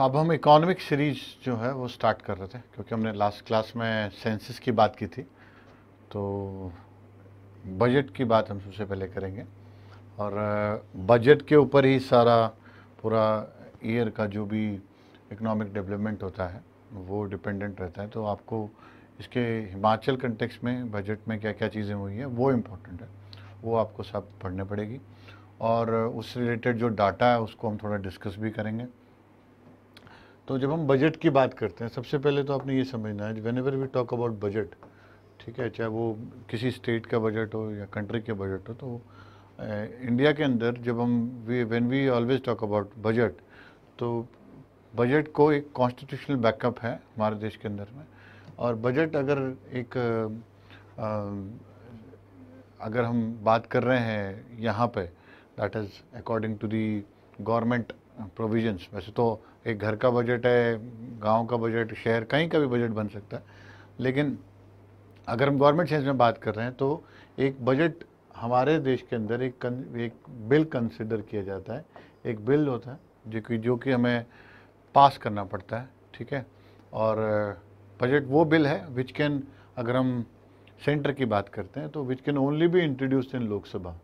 अब हम economic series जो है वो स्टार्ट कर रहे थे क्योंकि हमने लास्ट क्लास में सेंसिस की बात की थी तो बजट की बात हम सबसे पहले करेंगे और बजट uh, के ऊपर ही सारा पूरा ईयर का जो भी इकोनॉमिक डेवलपमेंट होता है वो डिपेंडेंट रहता है तो आपको इसके हिमाचल कंटेक्स में बजट में क्या क्या चीज़ें हुई हैं वो इम्पोर्टेंट है वो आपको सब पढ़ने पड़ेगी और uh, उससे रिलेटेड जो डाटा है उसको हम थोड़ा डिस्कस भी करेंगे तो जब हम बजट की बात करते हैं सबसे पहले तो आपने ये समझना है whenever we talk about budget ठीक है चाहे वो किसी स्टेट का बजट हो या कंट्री का बजट हो तो इंडिया के अंदर जब हम we when we always talk about budget तो बजट को एक कॉन्स्टिट्यूशनल बैकअप है हमारे देश के अंदर में और बजट अगर एक आ, अगर हम बात कर रहे हैं यहाँ पे that is according to the government provisions वैसे तो एक घर का बजट है गांव का बजट शहर कहीं का भी बजट बन सकता है लेकिन अगर हम गवर्नमेंट सेंस में बात कर रहे हैं तो एक बजट हमारे देश के अंदर एक कन, एक बिल कंसिडर किया जाता है एक बिल होता है जो कि जो कि हमें पास करना पड़ता है ठीक है और बजट वो बिल है विच कैन अगर हम सेंटर की बात करते हैं तो which can only be introduce in Lok Sabha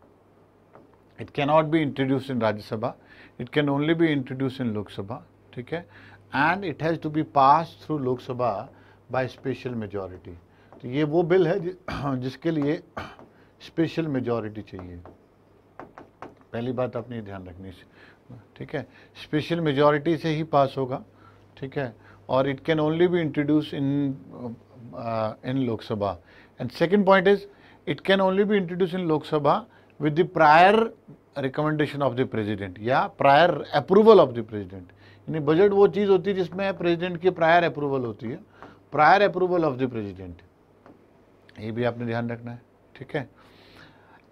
it can not be introduce in Rajya Sabha it can only be introduce in Lok Sabha ठीक है and it has to be pass through Lok Sabha by special majority तो ये वो बिल है जिसके लिए स्पेशल मेजॉरिटी चाहिए पहली बात आपने ध्यान रखनी है ठीक है स्पेशल मेजॉरिटी से ही पास होगा ठीक है और it can only be introduce in in Lok Sabha and second point is it can only be introduce in Lok Sabha with the prior recommendation of the president या prior approval of the president यानी budget वो चीज़ होती है जिसमें प्रेसिडेंट की prior approval होती है prior approval of the president ये भी आपने ध्यान रखना है ठीक है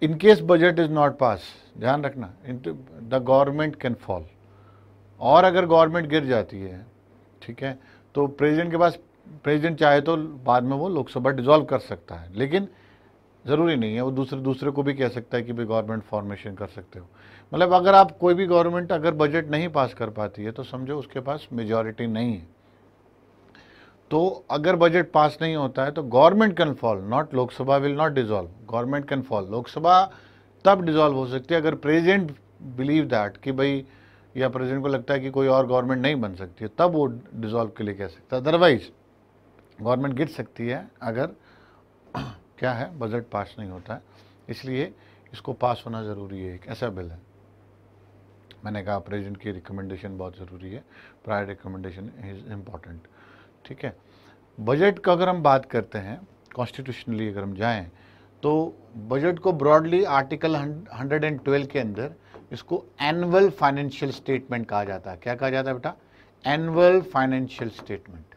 in case budget is not pass ध्यान रखना द गवर्नमेंट कैन फॉल और अगर गवर्नमेंट गिर जाती है ठीक है तो प्रेसिडेंट के पास प्रेसिडेंट चाहे तो बाद में वो लोकसभा डिजॉल्व कर सकता है लेकिन ज़रूरी नहीं है वो दूसरे दूसरे को भी कह सकता है कि भाई गवर्नमेंट फॉर्मेशन कर सकते हो मतलब अगर आप कोई भी गवर्नमेंट अगर बजट नहीं पास कर पाती है तो समझो उसके पास मेजॉरिटी नहीं है तो अगर बजट पास नहीं होता है तो government can fall not Lok Sabha will not dissolve government can fall Lok Sabha तब डिजॉल्व हो सकती है अगर प्रेजिडेंट बिलीव दैट कि भाई या प्रेजिडेंट को लगता है कि कोई और गवर्नमेंट नहीं बन सकती है तब वो डिजॉल्व के लिए कह सकता है अदरवाइज गवर्नमेंट गिर सकती है अगर क्या है बजट पास नहीं होता है इसलिए इसको पास होना ज़रूरी है एक ऐसा बिल है मैंने कहा प्रेजेंट की रिकमेंडेशन बहुत ज़रूरी है प्रायर रिकमेंडेशन इज़ इम्पॉर्टेंट ठीक है बजट का अगर हम बात करते हैं कॉन्स्टिट्यूशनली अगर हम जाएँ तो बजट को ब्रॉडली आर्टिकल 112 के अंदर इसको एनुअल फाइनेंशियल स्टेटमेंट कहा जाता है क्या कहा जाता है बेटा annual financial statement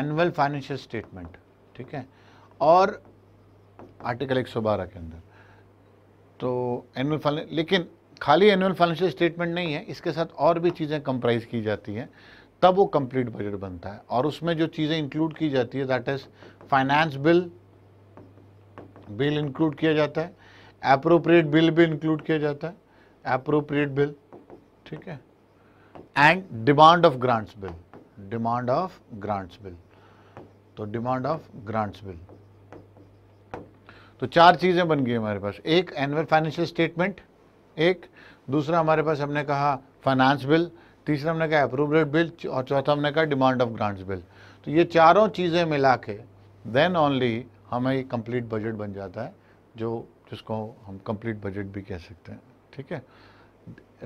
annual financial statement ठीक है और आर्टिकल 112 के अंदर तो एनुअल लेकिन खाली एनुअल फाइनेंशियल स्टेटमेंट नहीं है इसके साथ और भी चीज़ें कंप्राइज की जाती हैं तब वो कंप्लीट बजट बनता है और उसमें जो चीज़ें इंक्लूड की जाती है that is finance bill bill include किया जाता है अप्रोप्रिएट बिल भी इंक्लूड किया जाता है अप्रोप्रिएट बिल ठीक है and demand of grants bill demand of grants bill तो डिमांड ऑफ ग्रांट्स बिल तो चार चीज़ें बन गई हमारे पास एक एनुअल फाइनेंशियल स्टेटमेंट एक दूसरा हमारे पास हमने कहा फाइनेंस बिल तीसरा हमने कहा अप्रूवल बिल और चौथा हमने कहा डिमांड ऑफ ग्रांट्स बिल तो ये चारों चीज़ें मिला के देन ओनली हमें कंप्लीट बजट बन जाता है जो जिसको हम कंप्लीट बजट भी कह सकते हैं ठीक है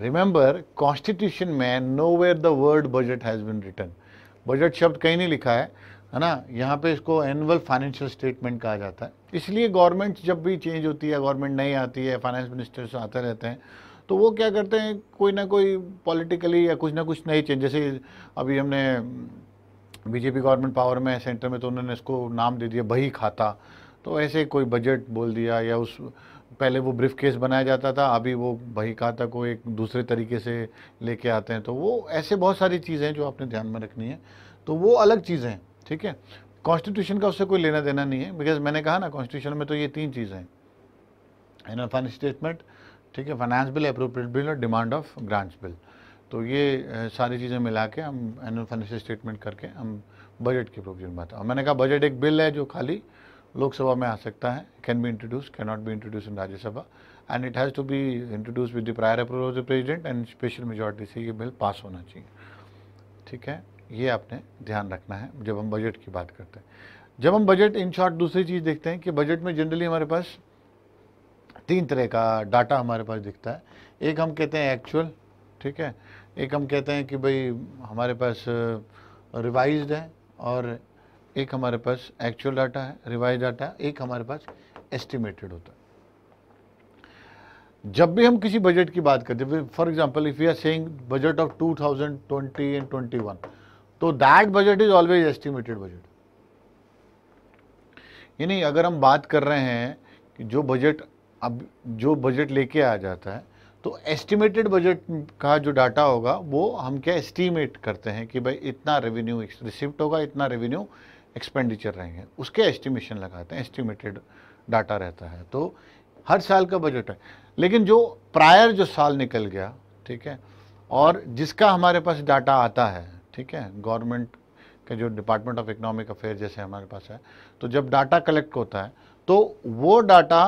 रिमेंबर कॉन्स्टिट्यूशन में nowhere the word budget has been return budget शब्द कहीं नहीं लिखा है है ना यहाँ पे इसको एनुअल फाइनेंशियल स्टेटमेंट कहा जाता है इसलिए गवर्नमेंट जब भी चेंज होती है गवर्नमेंट नहीं आती है फाइनेंस मिनिस्टर्स आते रहते हैं तो वो क्या करते हैं कोई ना कोई पॉलिटिकली या कुछ ना कुछ नई चेंज जैसे अभी हमने बीजेपी गवर्नमेंट पावर में सेंटर में तो उन्होंने इसको नाम दे दिया बही खाता तो ऐसे कोई बजट बोल दिया या उस पहले वो ब्रीफ केस बनाया जाता था अभी वो बही खाता को एक दूसरे तरीके से लेके आते हैं तो वो ऐसे बहुत सारी चीज़ें जो आपने ध्यान में रखनी है तो वो अलग चीज़ें हैं ठीक है कॉन्स्टिट्यूशन का उससे कोई लेना देना नहीं है बिकॉज मैंने कहा ना कॉन्स्टिट्यूशन में तो ये तीन चीज़ें हैं इन फाइनेंस स्टेटमेंट ठीक है फाइनेंस बिल अप्रोप्रिएट बिल और डिमांड ऑफ ग्रांच बिल तो ये सारी चीज़ें मिला के हम एनुअल फाइनेंशियल स्टेटमेंट करके हम बजट की प्रोविजन बताओ मैंने कहा बजट एक बिल है जो खाली लोकसभा में आ सकता है can be introduce can not be introduce in Rajya Sabha and it has to be introduce with the prior approval of the president and special majority से ये बिल पास होना चाहिए ठीक है ये आपने ध्यान रखना है जब हम बजट की बात करते हैं जब हम बजट इन शॉर्ट दूसरी चीज़ देखते हैं कि बजट में जनरली हमारे पास तीन तरह का डाटा हमारे पास दिखता है एक हम कहते हैं एक्चुअल ठीक है एक हम कहते हैं कि भाई हमारे पास रिवाइज है और एक हमारे पास एक्चुअल डाटा है रिवाइज डाटा एक हमारे पास एस्टिमेटेड होता है जब भी हम किसी बजट की बात करते हैं for example if you are saying budget of 2020 and 21 तो that budget is always estimated budget यानी अगर हम बात कर रहे हैं कि जो बजट अब जो बजट लेके आ जाता है तो एस्टिमेटेड बजट का जो डाटा होगा वो हम क्या एस्टीमेट करते हैं कि भाई इतना रेवेन्यू रिसिप्ट होगा इतना रेवेन्यू एक्सपेंडिचर रहेंगे उसके एस्टिमेशन लगाते हैं एस्टिमेटेड डाटा रहता है तो हर साल का बजट है लेकिन जो प्रायर जो साल निकल गया ठीक है और जिसका हमारे पास डाटा आता है ठीक है गवर्नमेंट के जो डिपार्टमेंट ऑफ इकोनॉमिक अफेयर जैसे हमारे पास है तो जब डाटा कलेक्ट होता है तो वो डाटा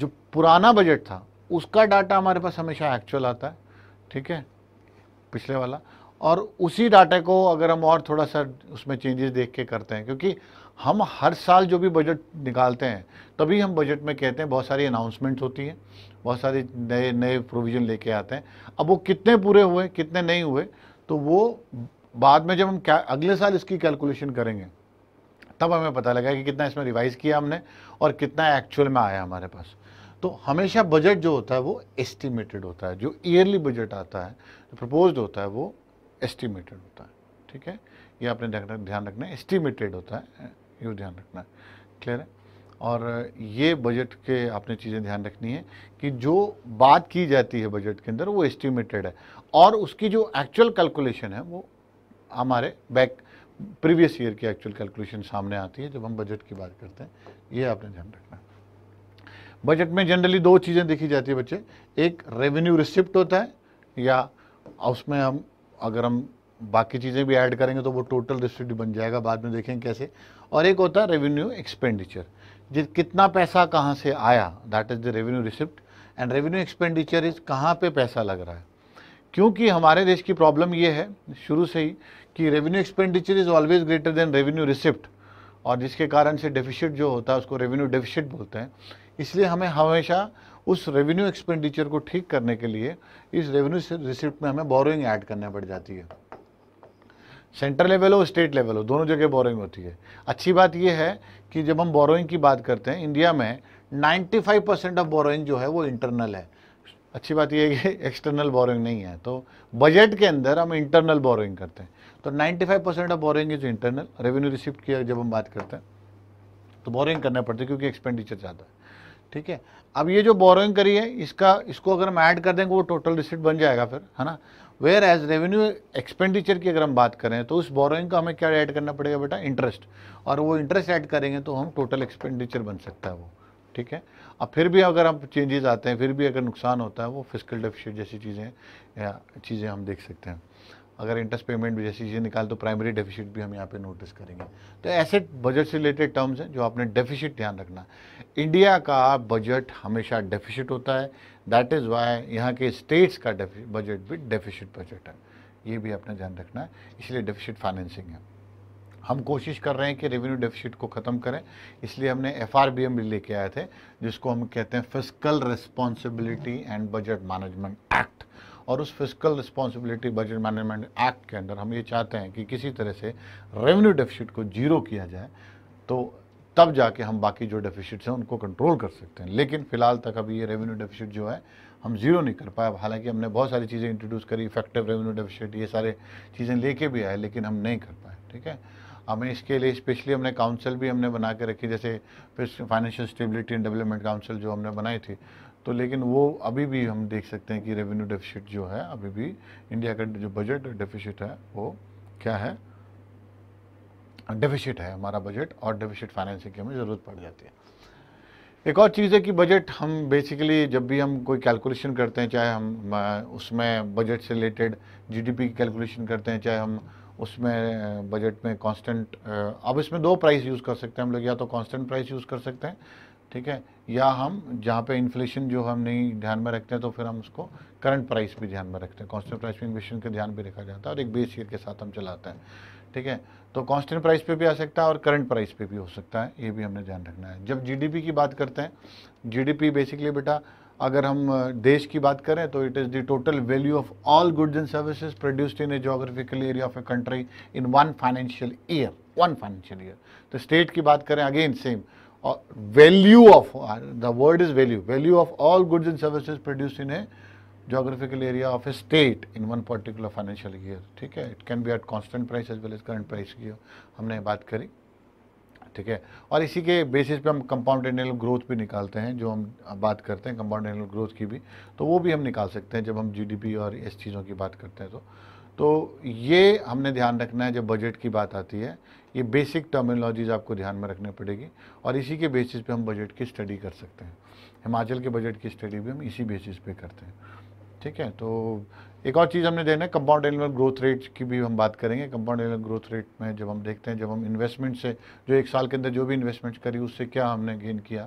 जो पुराना बजट था उसका डाटा हमारे पास हमेशा एक्चुअल आता है ठीक है पिछले वाला और उसी डाटा को अगर हम और थोड़ा सा उसमें चेंजेस देख के करते हैं क्योंकि हम हर साल जो भी बजट निकालते हैं तभी हम बजट में कहते हैं बहुत सारी अनाउंसमेंट होती है बहुत सारे नए नए प्रोविज़न लेके आते हैं अब वो कितने पूरे हुए कितने नहीं हुए तो वो बाद में जब हम क्या अगले साल इसकी कैलकुलेशन करेंगे तब हमें पता लगा कि कितना इसमें रिवाइज़ किया हमने और कितना एक्चुअल में आया हमारे पास तो हमेशा बजट जो होता है वो एस्टिमेटेड होता है जो ईयरली बजट आता है प्रपोज्ड प्रपोज होता है वो एस्टिमेटेड होता है ठीक है ये आपने ध्यान रखना है एस्टिमेटेड होता है ये ध्यान रखना है क्लियर है और ये बजट के आपने चीज़ें ध्यान रखनी है कि जो बात की जाती है बजट के अंदर वो एस्टिमेटेड है और उसकी जो एक्चुअल कैलकुलेशन है वो हमारे बैक प्रीवियस ईयर की एक्चुअल कैलकुलेशन सामने आती है जब हम बजट की बात करते हैं ये आपने ध्यान रखना है बजट में जनरली दो चीज़ें देखी जाती है बच्चे एक रेवेन्यू रिसिप्ट होता है या उसमें हम अगर हम बाकी चीज़ें भी ऐड करेंगे तो वो टोटल रिसिप्ट बन जाएगा बाद में देखेंगे कैसे और एक होता है रेवेन्यू एक्सपेंडिचर जिस कितना पैसा कहाँ से आया that is the revenue receipt and revenue expenditure is कहाँ पे पैसा लग रहा है क्योंकि हमारे देश की प्रॉब्लम ये है शुरू से ही कि revenue expenditure is always greater than revenue receipt और जिसके कारण से डेफिशिट जो होता है उसको रेवेन्यू डेफिशिट बोलते हैं इसलिए हमें हमेशा उस रेवेन्यू एक्सपेंडिचर को ठीक करने के लिए इस रेवेन्यू रिसिप्ट में हमें बोरोइंग ऐड करने पड़ जाती है सेंट्रल लेवल हो स्टेट लेवल हो दोनों जगह बोरोइंग होती है अच्छी बात यह है कि जब हम बोरोइंग की बात करते हैं इंडिया में 95 परसेंट ऑफ बोरोइंग जो है वो इंटरनल है अच्छी बात यह है कि एक्सटर्नल बोरिंग नहीं है तो बजट के अंदर हम इंटरनल बोरिंग करते हैं तो 95 percent of borrowing is internal revenue receipt की जब हम बात करते हैं तो बोरिंग करना पड़ता है क्योंकि एक्सपेंडिचर ज़्यादा है ठीक है अब ये जो बोरोइंग करी है इसका इसको अगर हम ऐड कर देंगे वो टोटल रिसिप्ट बन जाएगा फिर है ना वेयर एज रेवेन्यू एक्सपेंडिचर की अगर हम बात करें तो उस बोरोइंग का हमें क्या ऐड करना पड़ेगा बेटा इंटरेस्ट और वो इंटरेस्ट ऐड करेंगे तो हम टोटल एक्सपेंडिचर बन सकता है वो ठीक है अब फिर भी अगर आप चेंजेस आते हैं फिर भी अगर नुकसान होता है वो फिजिकल डेफिशिट जैसी चीज़ें या चीज़ें हम देख सकते हैं अगर इंटरेस्ट पेमेंट भी जैसी चीज़ें निकाल तो प्राइमरी डेफिसिट भी हम यहाँ पे नोटिस करेंगे तो ऐसे बजट से रिलेटेड टर्म्स हैं जो आपने डेफिशिट ध्यान रखना है इंडिया का बजट हमेशा डेफिशिट होता है दैट इज़ वाई यहाँ के स्टेट्स का बजट भी डेफिशिट बजट है ये भी अपना ध्यान रखना है इसलिए डेफिशिट फाइनेंसिंग है हम कोशिश कर रहे हैं कि रेवेन्यू डेफिसिट को ख़त्म करें इसलिए हमने एफ आर बी एम भी लेके आए थे जिसको हम कहते हैं physical responsibility and budget management act और उस physical responsibility budget management act के अंदर हम ये चाहते हैं कि किसी तरह से रेवेन्यू डेफिसिट को जीरो किया जाए तो तब जाके हम बाकी जो डेफिसिट्स हैं उनको कंट्रोल कर सकते हैं लेकिन फिलहाल तक अभी ये रेवेन्यू डेफिसिट जो है हम जीरो नहीं कर पाए हालांकि हमने बहुत सारी चीज़ें इंट्रोड्यूस करी इफेक्टिव रेवेन्यू डेफिसिट ये सारे चीज़ें लेके भी आए लेकिन हम नहीं कर पाए ठीक है हमें इसके लिए स्पेशली हमने काउंसिल भी हमने बना के रखी जैसे financial stability and development council जो हमने बनाई थी तो लेकिन वो अभी भी हम देख सकते हैं कि रेवेन्यू डेफिसिट जो है अभी भी इंडिया का जो बजट डेफिसिट है वो क्या है डेफिसिट है हमारा बजट और डेफिसिट फाइनेंसिंग की हमें ज़रूरत पड़ जाती है एक और चीज़ है कि बजट हम बेसिकली जब भी हम कोई कैलकुलेशन करते हैं चाहे हम उसमें बजट से रिलेटेड जीडीपी की कैलकुलेशन करते हैं चाहे हम उसमें बजट में कांस्टेंट अब इसमें दो प्राइस यूज़ कर सकते हैं हम लोग या तो कांस्टेंट प्राइस यूज़ कर सकते हैं ठीक है या हम जहाँ पे इन्फ्लेशन जो हम नहीं ध्यान में रखते हैं तो फिर हम उसको करंट प्राइस भी ध्यान में रखते हैं कांस्टेंट प्राइस में इन्फ्लेशन का ध्यान भी रखा जाता है और एक बेस ईयर के साथ हम चलाते हैं ठीक है तो कांस्टेंट प्राइस पे भी आ सकता है और करंट प्राइस पे भी हो सकता है ये भी हमने ध्यान रखना है जब जीडीपी की बात करते हैं जीडीपी बेसिकली बेटा अगर हम देश की बात करें तो it is the total value of all goods and services produced in a geographical area of a country in one financial year one financial year तो स्टेट की बात करें again same value of the word is value value of all goods and services produce in a geographical area of a state in one particular financial year ठीक है it can be at constant price as well as current price की हमने बात करी ठीक है और इसी के बेसिस पे हम कंपाउंड एनुअल ग्रोथ भी निकालते हैं जो हम बात करते हैं कंपाउंड एनुअल ग्रोथ की भी तो वो भी हम निकाल सकते हैं जब हम जीडीपी और इस चीज़ों की बात करते हैं तो तो ये हमने ध्यान रखना है जब बजट की बात आती है ये बेसिक टर्मिनोलॉजीज आपको ध्यान में रखनी पड़ेगी और इसी के बेसिस पे हम बजट की स्टडी कर सकते हैं हिमाचल के बजट की स्टडी भी हम इसी बेसिस पे करते हैं ठीक है तो एक और चीज़ हमने देखना है कंपाउंड एनुअल ग्रोथ रेट की भी हम बात करेंगे कंपाउंड एनुअल ग्रोथ रेट में जब हम देखते हैं जब हम इन्वेस्टमेंट से जो एक साल के अंदर जो भी इन्वेस्टमेंट करी उससे क्या हमने गेन किया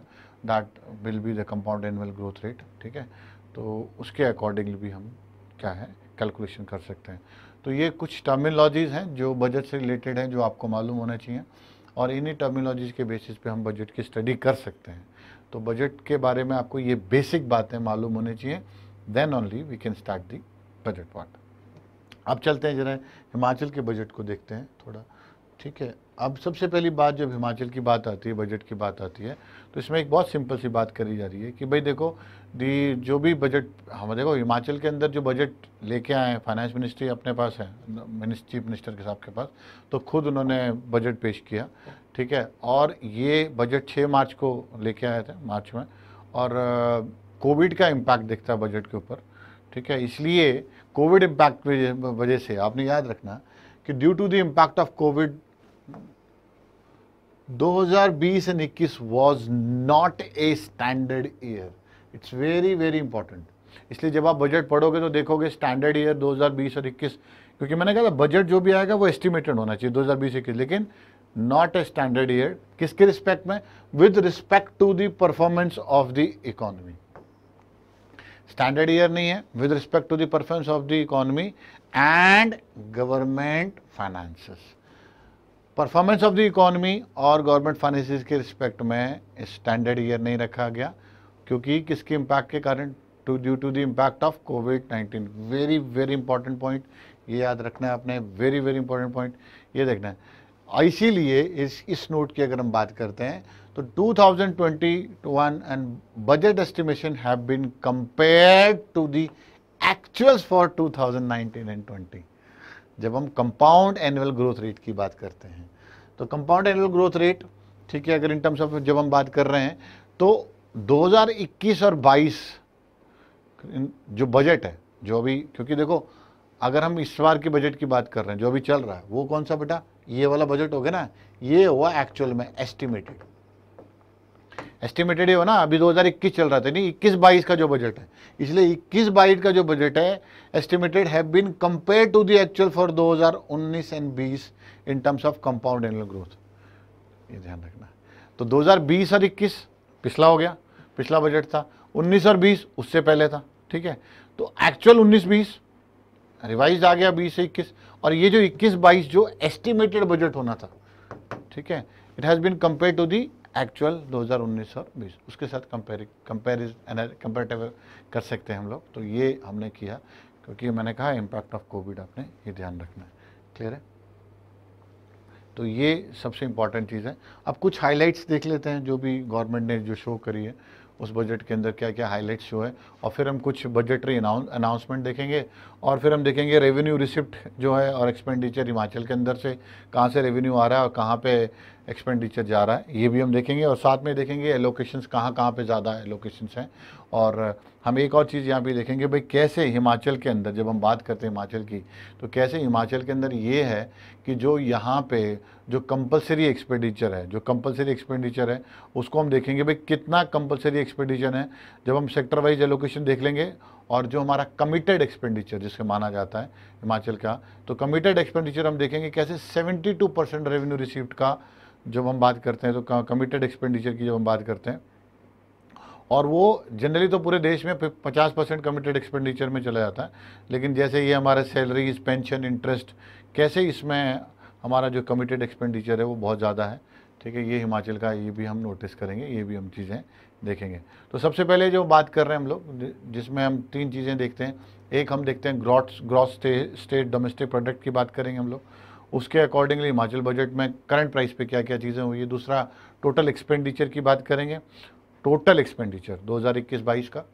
that will be the compound annual growth rate ठीक है तो उसके अकॉर्डिंगली भी हम क्या है कैलकुलेशन कर सकते हैं तो ये कुछ टर्मिनोलॉजीज़ हैं जो बजट से रिलेटेड हैं जो आपको मालूम होना चाहिए और इन्हीं टर्मिनोलॉजीज़ के बेसिस पे हम बजट की स्टडी कर सकते हैं तो बजट के बारे में आपको ये बेसिक बातें मालूम होनी चाहिए then only we can start the budget part अब चलते हैं जरा हिमाचल के बजट को देखते हैं थोड़ा ठीक है अब सबसे पहली बात जब हिमाचल की बात आती है बजट की बात आती है तो इसमें एक बहुत सिंपल सी बात करी जा रही है कि भाई देखो दी जो भी बजट हम देखो हिमाचल के अंदर जो बजट लेके आए हैं फाइनेंस मिनिस्ट्री अपने पास है मिनिस्ट, चीफ मिनिस्टर के साहब के पास तो खुद उन्होंने बजट पेश किया ठीक है और ये बजट छः मार्च को लेके आए थे मार्च में और कोविड का इम्पैक्ट देखता बजट के ऊपर ठीक है इसलिए कोविड इम्पैक्ट वजह से आपने याद रखना कि due to the impact of covid 2020 and इक्कीस was not a standard year it's very very important इसलिए जब आप बजट पढ़ोगे तो देखोगे स्टैंडर्ड ईयर 2020 और 21 क्योंकि मैंने कहा था बजट जो भी आएगा वो एस्टिमेटेड होना चाहिए 2020 इक्कीस लेकिन नॉट ए स्टैंडर्ड ईयर किसके रिस्पेक्ट में with respect to the performance of the economy standard year नहीं है with respect to the performance of the economy and government finances performance of the economy और government finances के respect में standard year नहीं रखा गया क्योंकि किसके इम्पैक्ट के कारण to due to the impact of covid nineteen very very important point ये याद रखना है आपने वेरी वेरी इंपॉर्टेंट पॉइंट ये देखना है इसीलिए इस इस नोट की अगर हम बात करते हैं तो 2021 and budget estimation have been compared to the actuals for 2019 and 20. जब हम कंपाउंड एनुअल ग्रोथ रेट की बात करते हैं तो कंपाउंड एनुअल ग्रोथ रेट ठीक है अगर इन टर्म्स ऑफ जब हम बात कर रहे हैं तो 2021 और 22 जो बजट है जो अभी क्योंकि देखो अगर हम इस बार के बजट की बात कर रहे हैं जो अभी चल रहा है वो कौन सा बेटा ये वाला बजट हो गया ना ये हुआ एक्चुअल में एस्टिमेटेड एस्टिमेटेड ही हो ना अभी 2021 चल रहा था नहीं इक्कीस बाईस का जो बजट है इसलिए इक्कीस बाईस का जो बजट है estimated have been compare to the actual for 2019 and 20 in terms of compound annual growth ये ध्यान रखना तो 2020 और 21 पिछला हो गया पिछला बजट था 19 और 20 उससे पहले था ठीक है तो एक्चुअल 19 20 रिवाइज आ गया 20 से 21 और ये जो 21 22 जो एस्टिमेटेड बजट होना था ठीक है it has been compare to the actual 2019 और 20 उसके साथ कंपेयर कंपेरिज कंपेरेटिव कर सकते हैं हम लोग तो ये हमने किया क्योंकि मैंने कहा इम्पैक्ट ऑफ कोविड आपने ये ध्यान रखना है क्लियर है तो ये सबसे इम्पॉर्टेंट चीज़ है अब कुछ हाईलाइट्स देख लेते हैं जो भी गवर्नमेंट ने जो शो करी है उस बजट के अंदर क्या क्या हाईलाइट शो है और फिर हम कुछ बजटरी अनाउंसमेंट देखेंगे और फिर हम देखेंगे रेवेन्यू रिसिप्ट जो है और एक्सपेंडिचर हिमाचल के अंदर से कहाँ से रेवेन्यू आ रहा है और कहाँ पे एक्सपेंडिचर जा रहा है ये भी हम देखेंगे और साथ में देखेंगे एलोकेशन कहाँ कहाँ पे ज़्यादा एलोकेशन हैं और हम एक और चीज़ यहाँ पे देखेंगे भाई कैसे हिमाचल के अंदर जब हम बात करते हैं हिमाचल की तो कैसे हिमाचल के अंदर ये है कि जो यहाँ पे जो कंपलसरी एक्सपेंडिचर है जो कंपलसरी एक्सपेंडिचर है उसको हम देखेंगे भाई कितना कंपलसरी एक्सपेंडिचर है जब हम सेक्टर वाइज एलोकेशन देख लेंगे और जो हमारा कमिटेड एक्सपेंडिचर जिसके माना जाता है हिमाचल का तो कमिटेड एक्सपेंडिचर हम देखेंगे कैसे 72 परसेंट रेवेन्यू रिसीव्ड का जब हम बात करते हैं तो कमिटेड एक्सपेंडिचर की जब हम बात करते हैं और वो जनरली तो पूरे देश में 50 परसेंट कमिटेड एक्सपेंडिचर में चला जाता है लेकिन जैसे ये हमारे सैलरीज पेंशन इंटरेस्ट कैसे इसमें हमारा जो कमिटेड एक्सपेंडिचर है वो बहुत ज़्यादा है ठीक है ये हिमाचल का ये भी हम नोटिस करेंगे ये भी हम चीज़ें देखेंगे तो सबसे पहले जो बात कर रहे हैं हम लोग जिसमें हम तीन चीज़ें देखते हैं एक हम देखते हैं ग्रॉट ग्रॉस स्टेट डोमेस्टिक प्रोडक्ट की बात करेंगे हम लोग उसके अकॉर्डिंगली हिमाचल बजट में करंट प्राइस पे क्या क्या चीज़ें हुई है दूसरा टोटल एक्सपेंडिचर की बात करेंगे टोटल एक्सपेंडिचर 2021-22 का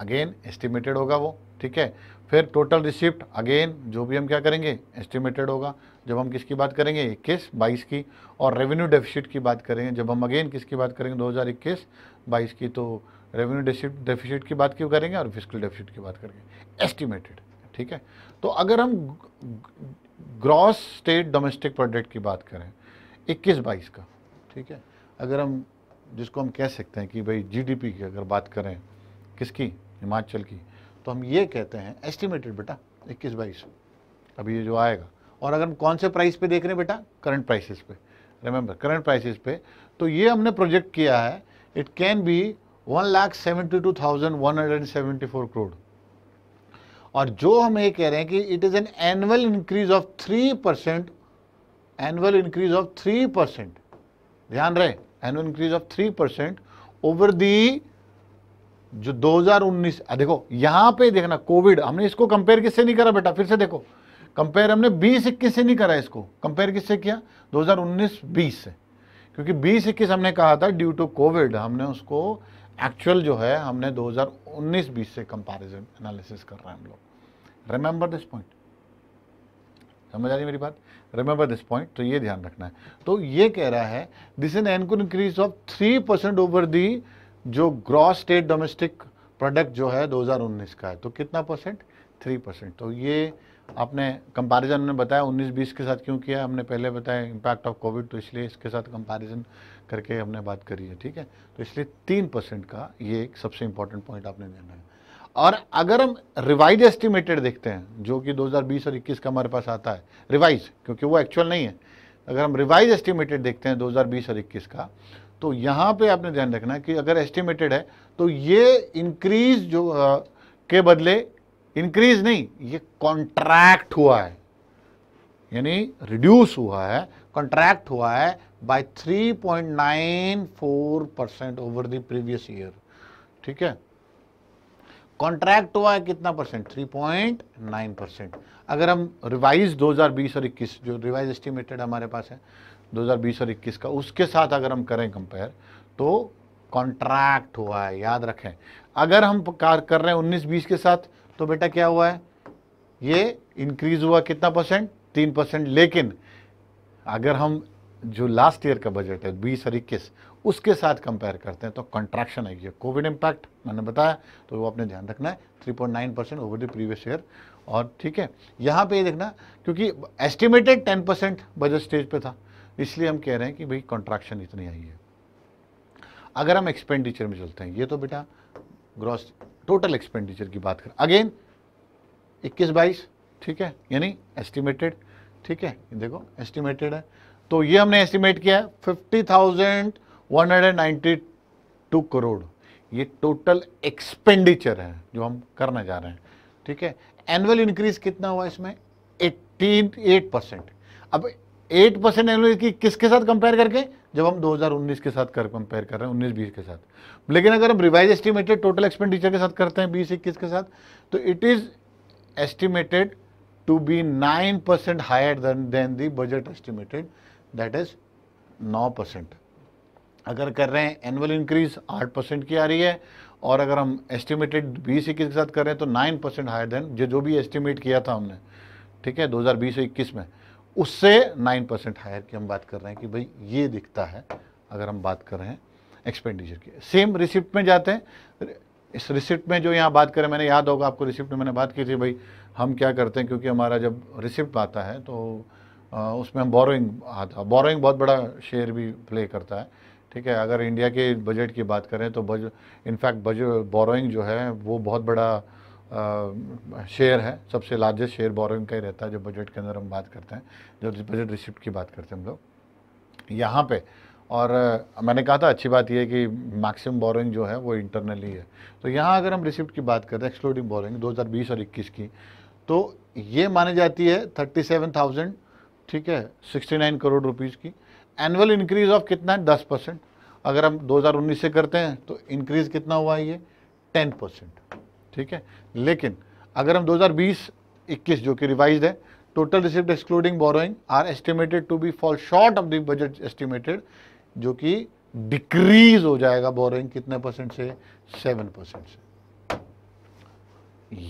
अगेन एस्टिमेटेड होगा वो ठीक है फिर टोटल रिसिप्ट अगेन जो भी हम क्या करेंगे एस्टिमेटेड होगा जब हम किसकी बात करेंगे इक्कीस बाईस की और रेवेन्यू डेफिसिट की बात करेंगे जब हम अगेन किसकी बात करेंगे 2021 22 की तो रेवेन्यू डेफिसिट की बात क्यों करेंगे और फिजिकल डेफिसिट की बात करेंगे एस्टिमेटेड ठीक है तो अगर हम ग्रॉस स्टेट डोमेस्टिक प्रोडक्ट की बात करें इक्कीस बाईस का ठीक है अगर हम जिसको हम कह सकते हैं कि भाई जीडीपी की अगर बात करें किसकी हिमाचल की तो हम ये कहते हैं एस्टिमेटेड बेटा इक्कीस बाईस अभी ये जो आएगा और अगर हम कौन से प्राइस पे देख रहे हैं बेटा करंट प्राइसेस पे रिमेंबर करंट प्राइसेस पे तो ये हमने प्रोजेक्ट किया है it can be one lakh seventy two thousand one hundred seventy four crore और जो हम ये कह रहे हैं कि it is an annual increase of three percent annual increase of three percent ध्यान रहे annual increase of three percent over the जो 2019 देखो यहां पे देखना कोविड हमने इसको कंपेयर किससे नहीं करा बेटा फिर से देखो कंपेयर हमने बीस इक्कीस से नहीं करा इसको कंपेयर किससे किया 2019-20 से क्योंकि बीस इक्कीस हमने कहा था ड्यू टू कोविड हमने उसको एक्चुअल जो है हमने 2019-20 से कंपैरिजन एनालिसिस कर रहे हैं हम लोग रिमेंबर दिस पॉइंट समझ आ रही मेरी बात रिमेंबर दिस पॉइंट तो ये ध्यान रखना है तो ये कह रहा है दिस एन एनको increase of three percent over the जो ग्रॉस स्टेट डोमेस्टिक प्रोडक्ट जो है 2019 का है तो कितना परसेंट थ्री परसेंट तो ये आपने कंपैरिजन में बताया 19-20 के साथ क्यों किया हमने पहले बताया इम्पैक्ट ऑफ कोविड तो इसलिए इसके साथ कंपैरिजन करके हमने बात करी है ठीक है तो इसलिए तीन परसेंट का ये एक सबसे इंपॉर्टेंट पॉइंट आपने देना है और अगर हम रिवाइज एस्टिमेटेड देखते हैं जो कि 2020 और 21 का हमारे पास आता है रिवाइज क्योंकि वो एक्चुअल नहीं है अगर हम रिवाइज एस्टिमेटेड देखते हैं 2020 और 21 का तो यहाँ पे आपने ध्यान रखना कि अगर एस्टिमेटेड है तो ये इंक्रीज जो आ, के बदले इंक्रीज नहीं ये कॉन्ट्रैक्ट हुआ है यानी रिड्यूस हुआ है कॉन्ट्रैक्ट हुआ है by 3.94 percent over the previous year ठीक है कॉन्ट्रैक्ट हुआ है कितना परसेंट 3.9 परसेंट अगर हम रिवाइज 2020 और 21 जो रिवाइज एस्टिमेटेड हमारे पास है 2020 और 21 का उसके साथ अगर हम करें कंपेयर तो कॉन्ट्रैक्ट हुआ है याद रखें अगर हम कर रहे हैं 19-20 के साथ तो बेटा क्या हुआ है ये इंक्रीज हुआ कितना परसेंट तीन परसेंट लेकिन अगर हम जो लास्ट ईयर का बजट है बीस और इक्कीस उसके साथ कंपेयर करते हैं तो कंट्रैक्शन है कोविड इम्पैक्ट मैंने बताया तो वो आपने ध्यान रखना है three point nine percent over the previous year और ठीक है यहाँ पे ये देखना क्योंकि estimated ten percent budget stage पे था इसलिए हम कह रहे हैं कि भाई कॉन्ट्रैक्शन इतनी आई है अगर हम एक्सपेंडिचर में चलते हैं ये तो बेटा ग्रॉस टोटल एक्सपेंडिचर की बात करें अगेन इक्कीस बाईस ठीक है यानी एस्टिमेटेड ठीक है देखो एस्टिमेटेड है तो ये हमने एस्टिमेट किया है fifty thousand one hundred ninety two crore ये टोटल एक्सपेंडिचर है जो हम करने जा रहे हैं ठीक है एनुअल इंक्रीज कितना हुआ इसमें एट्टीन एट परसेंट अब एट परसेंट एनुअल किसके साथ कंपेयर करके जब हम 2019 के साथ कर कंपेयर कर रहे हैं उन्नीस बीस के साथ लेकिन अगर हम रिवाइज एस्टिमेटेड टोटल एक्सपेंडिचर के साथ करते हैं बीस इक्कीस के साथ तो it is estimated be nine percent higher than the budget estimated that is नौ परसेंट अगर कर रहे हैं एनुअल इंक्रीज परसेंट की आ रही है और अगर हम एस्टिमेटेड बीस इक्कीस के साथ कर रहे हैं तो नाइन परसेंट हायर देन जो जो भी एस्टिमेट किया था हमने ठीक है 2020 और इक्कीस में उससे नाइन परसेंट हायर की हम बात कर रहे हैं कि भाई ये दिखता है अगर हम बात कर रहे हैं एक्सपेंडिचर की सेम रिसिप्ट में जाते हैं इस रिसिप्ट में जो यहाँ बात करें मैंने याद होगा आपको रिसिप्ट में मैंने बात की थी भाई हम क्या करते हैं क्योंकि हमारा जब रिसिप्ट आता है तो आ, उसमें हम बोरोइंग आता बोरोइंग बहुत बड़ा शेयर भी प्ले करता है ठीक है अगर इंडिया के बजट की बात करें तो बज इनफैक्ट बज बोरोइंग जो है वो बहुत बड़ा शेयर है सबसे लार्जेस्ट शेयर बोरिंग का ही रहता है जो बजट के अंदर हम बात करते हैं जो बजट रिसिप्ट की बात करते हैं हम लोग यहाँ पे और मैंने कहा था अच्छी बात यह है कि मैक्सिमम बोरिंग जो है वो इंटरनली है तो यहाँ अगर हम रिसिप्ट की बात करते हैं एक्सक्लूडिंग बोरिंग 2020 और 21 की तो ये मानी जाती है 37,000 ठीक है 69 करोड़ रुपीज़ की एनुअल इंक्रीज़ ऑफ कितना है दस परसेंट अगर हम 2019 से करते हैं तो इंक्रीज़ कितना हुआ है ये टेन परसेंट ठीक है लेकिन अगर हम 2020-21 जो कि रिवाइज है total receipt excluding borrowing are estimated to be fall short of the budget estimated जो कि डिक्रीज हो जाएगा बोरोइंग कितने परसेंट से सेवन परसेंट से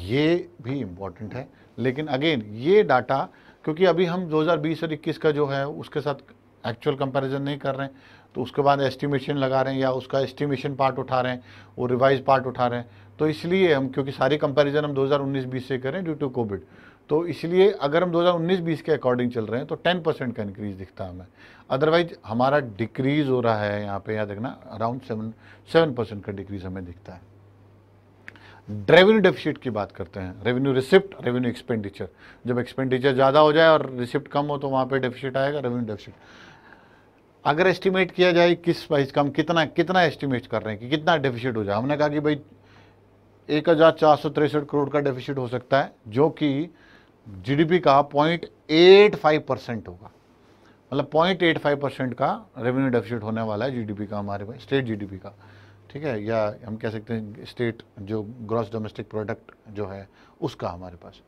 ये भी इम्पॉर्टेंट है लेकिन अगेन ये डाटा क्योंकि अभी हम 2020 और 21 का जो है उसके साथ एक्चुअल कंपैरिजन नहीं कर रहे हैं तो उसके बाद एस्टिमेशन लगा रहे हैं या उसका एस्टिमेशन पार्ट उठा रहे हैं वो रिवाइज पार्ट उठा रहे हैं तो इसलिए हम क्योंकि सारी कंपैरिजन हम 2019-20 से करें ड्यू टू कोविड तो इसलिए अगर हम 2019-20 के अकॉर्डिंग चल रहे हैं तो 10 परसेंट का इंक्रीज दिखता है हमें अदरवाइज हमारा डिक्रीज हो रहा है यहाँ पे याद रखना अराउंड सेवन सेवन परसेंट का डिक्रीज हमें दिखता है रेवेन्यू डेफिसिट की बात करते हैं रेवेन्यू रिसिप्ट रेवेन्यू एक्सपेंडिचर जब एक्सपेंडिचर ज़्यादा हो जाए और रिसिप्ट कम हो तो वहाँ पर डेफिसिट आएगा रेवेन्यू डेफिसिट अगर एस्टिमेट किया जाए किस वाइज कम कितना कितना एस्टिमेट कर रहे हैं कि कितना डेफिसिट हो जाए हमने कहा कि भाई एक हज़ार चार सौ तिरसठ करोड़ का डेफिसिट हो सकता है जो कि जीडीपी का पॉइंट एट फाइव परसेंट होगा मतलब पॉइंट एट फाइव परसेंट का रेवेन्यू डेफिसिट होने वाला है जीडीपी का हमारे पास स्टेट जीडीपी का ठीक है या हम कह सकते हैं स्टेट जो ग्रॉस डोमेस्टिक प्रोडक्ट जो है उसका हमारे पास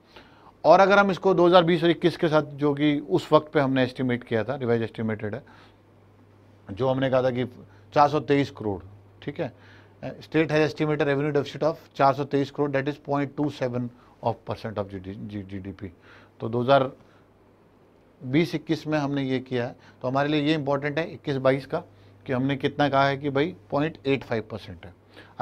और अगर हम इसको 2020 और 21 के साथ जो कि उस वक्त पे हमने एस्टिमेट किया था रिवाइज एस्टिमेटेड है जो हमने कहा था कि चार करोड़ ठीक है स्टेट रेवेन्यू ऑफ चार सौ तेईस crore revenue is point two seven of percent of G G D P तो दो हज़ार बीस इक्कीस में हमने ये किया है तो हमारे लिए ये इंपॉर्टेंट है इक्कीस बाईस का कि हमने कितना कहा है कि भाई फाइव परसेंट है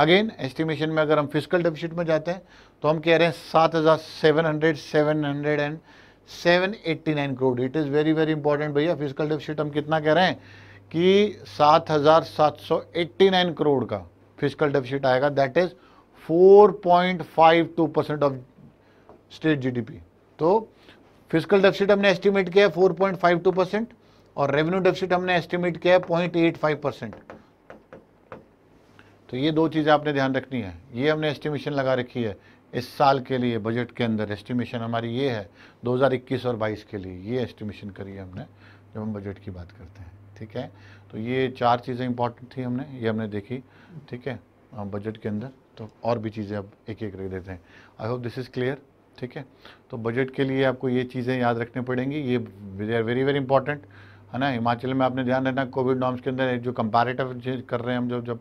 अगेन एस्टिमेशन में अगर हम फिजिकल डेफिसिट में जाते हैं तो हम कह रहे हैं सात हज़ार seven hundred seven hundred and seven eighty nine crore it is very very important भैया फिजिकल डेफिसिट हम कितना कह रहे हैं कि सात हज़ार सात सौ एट्टी नाइन करोड़ का फिजिकल डेफिसिट आएगा that is 4.52 percent of state GDP तो फिजिकल डेफिसिट हमने एस्टिमेट किया है 4.52 परसेंट और रेवेन्यू डेफिसिट हमने एस्टिमेट किया है 0.85 परसेंट तो ये दो चीज़ें आपने ध्यान रखनी है ये हमने एस्टिमेशन लगा रखी है इस साल के लिए बजट के अंदर एस्टिमेशन हमारी ये है 2021 और 22 के लिए ये एस्टिमेशन करी है हमने जब हम बजट की बात करते हैं ठीक है तो ये चार चीज़ें इंपॉर्टेंट थी हमने ये हमने देखी ठीक है बजट के अंदर तो और भी चीज़ें अब एक एक रख देते हैं I hope this is clear ठीक है तो बजट के लिए आपको ये चीज़ें याद रखनी पड़ेंगी ये they are very very important है ना हिमाचल में आपने ध्यान रखना कोविड नॉर्म्स के अंदर जो कंपैरेटिव कर रहे हैं हम जो जब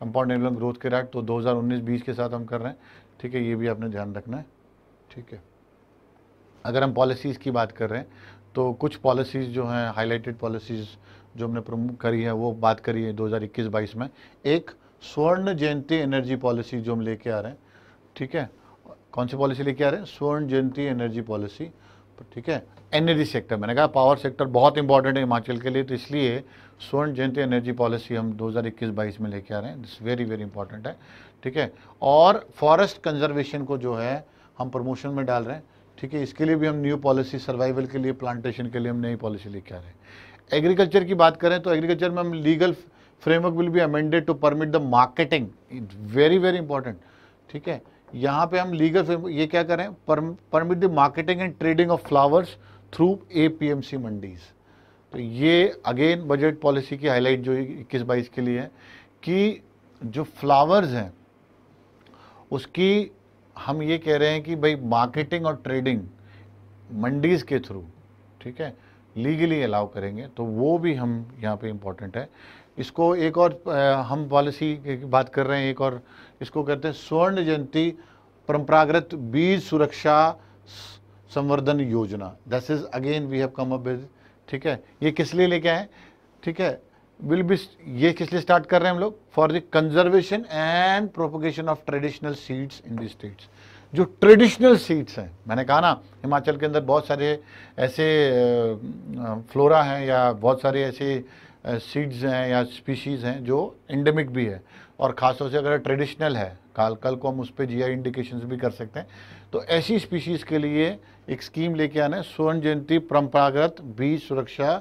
कंपाउंड एनुअल ग्रोथ के रेट तो 2019-20 के साथ हम कर रहे हैं ठीक है ये भी आपने ध्यान रखना है ठीक है अगर हम पॉलिसीज़ की बात कर रहे हैं तो कुछ पॉलिसीज़ जो हैं हाईलाइटेड पॉलिसीज़ जो हमने प्रमोट करी है वो बात करी है दो हज़ार में एक स्वर्ण जयंती एनर्जी पॉलिसी जो हम लेके आ रहे हैं ठीक है कौन सी पॉलिसी लेके आ रहे हैं स्वर्ण जयंती एनर्जी पॉलिसी ठीक है एनर्जी सेक्टर मैंने कहा पावर सेक्टर बहुत इंपॉर्टेंट है हिमाचल के लिए तो इसलिए स्वर्ण जयंती एनर्जी पॉलिसी हम 2021-22 में लेके आ रहे हैं दिस वेरी वेरी इंपॉर्टेंट है ठीक है और फॉरेस्ट कंजर्वेशन को जो है हम प्रमोशन में डाल रहे हैं ठीक है इसके लिए भी हम न्यू पॉलिसी सर्वाइवल के लिए प्लांटेशन के लिए हम नई पॉलिसी लेके आ रहे हैं एग्रीकल्चर की बात करें तो एग्रीकल्चर में हम legal framework will be amended to permit the marketing very very important ठीक है यहाँ पे हम लीगल फ्रेम ये क्या करें permit the marketing and trading of flowers through A P M C मंडीज तो ये अगेन बजट पॉलिसी की हाईलाइट जो इक्कीस बाईस के लिए है कि जो फ्लावर्स हैं उसकी हम ये कह रहे हैं कि भाई मार्केटिंग और ट्रेडिंग मंडीज़ के थ्रू ठीक है लीगली अलाउ करेंगे तो वो भी हम यहाँ पे इम्पोर्टेंट है इसको एक और हम पॉलिसी की बात कर रहे हैं एक और इसको कहते हैं स्वर्ण जयंती परंपरागत बीज सुरक्षा संवर्धन योजना this is again we have come up with ठीक है ये किस लिए लेके आए ठीक है विल बी ये किस लिए स्टार्ट कर रहे हैं हम लोग for the conservation and propagation of traditional seeds in the states जो ट्रेडिशनल सीड्स हैं मैंने कहा ना हिमाचल के अंदर बहुत सारे ऐसे फ्लोरा हैं या बहुत सारे ऐसे सीड्स हैं या स्पीशीज़ हैं जो इंडेमिक भी है और ख़ासतौर से अगर ट्रेडिशनल है काल कल को हम उस पर जी आई इंडिकेशन भी कर सकते हैं तो ऐसी स्पीशीज़ के लिए एक स्कीम लेके आना है स्वर्ण जयंती परंपरागत बीज सुरक्षा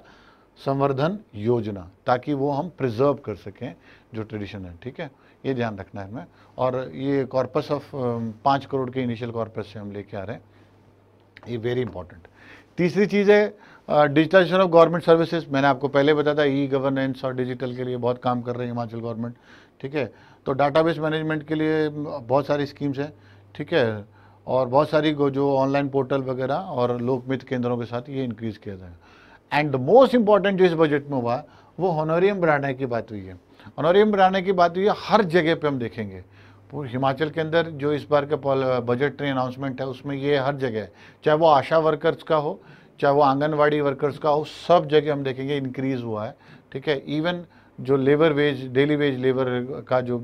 संवर्धन योजना ताकि वो हम प्रिजर्व कर सकें जो ट्रेडिशन है ठीक है ये ध्यान रखना है हमें और ये कॉर्पस ऑफ पाँच करोड़ के इनिशियल कॉर्पस से हम लेके आ रहे हैं ये वेरी इंपॉर्टेंट तीसरी चीज़ है डिजिटाइजेशन ऑफ गवर्नमेंट सर्विसेज मैंने आपको पहले बताया था ई गवर्नेंस और डिजिटल के लिए बहुत काम कर रही है हिमाचल गवर्नमेंट ठीक है तो डाटाबेस मैनेजमेंट के लिए बहुत सारी स्कीम्स हैं ठीक है और बहुत सारी जो ऑनलाइन पोर्टल वगैरह और लोकमित केंद्रों के साथ ये इंक्रीज़ किया जाएगा एंड द मोस्ट इंपॉर्टेंट जो इस बजट में हुआ वो हॉनोरियम बढ़ाने की बात हुई है हॉनोरियम बढ़ाने की बात हुई है हर जगह पर हम देखेंगे पूरे हिमाचल के अंदर जो इस बार का बजट अनाउंसमेंट है उसमें ये हर जगह है चाहे वो आशा वर्कर्स का हो चाहे वो आंगनवाड़ी वर्कर्स का हो सब जगह हम देखेंगे इंक्रीज़ हुआ है ठीक है इवन जो labour wage daily wage labour का जो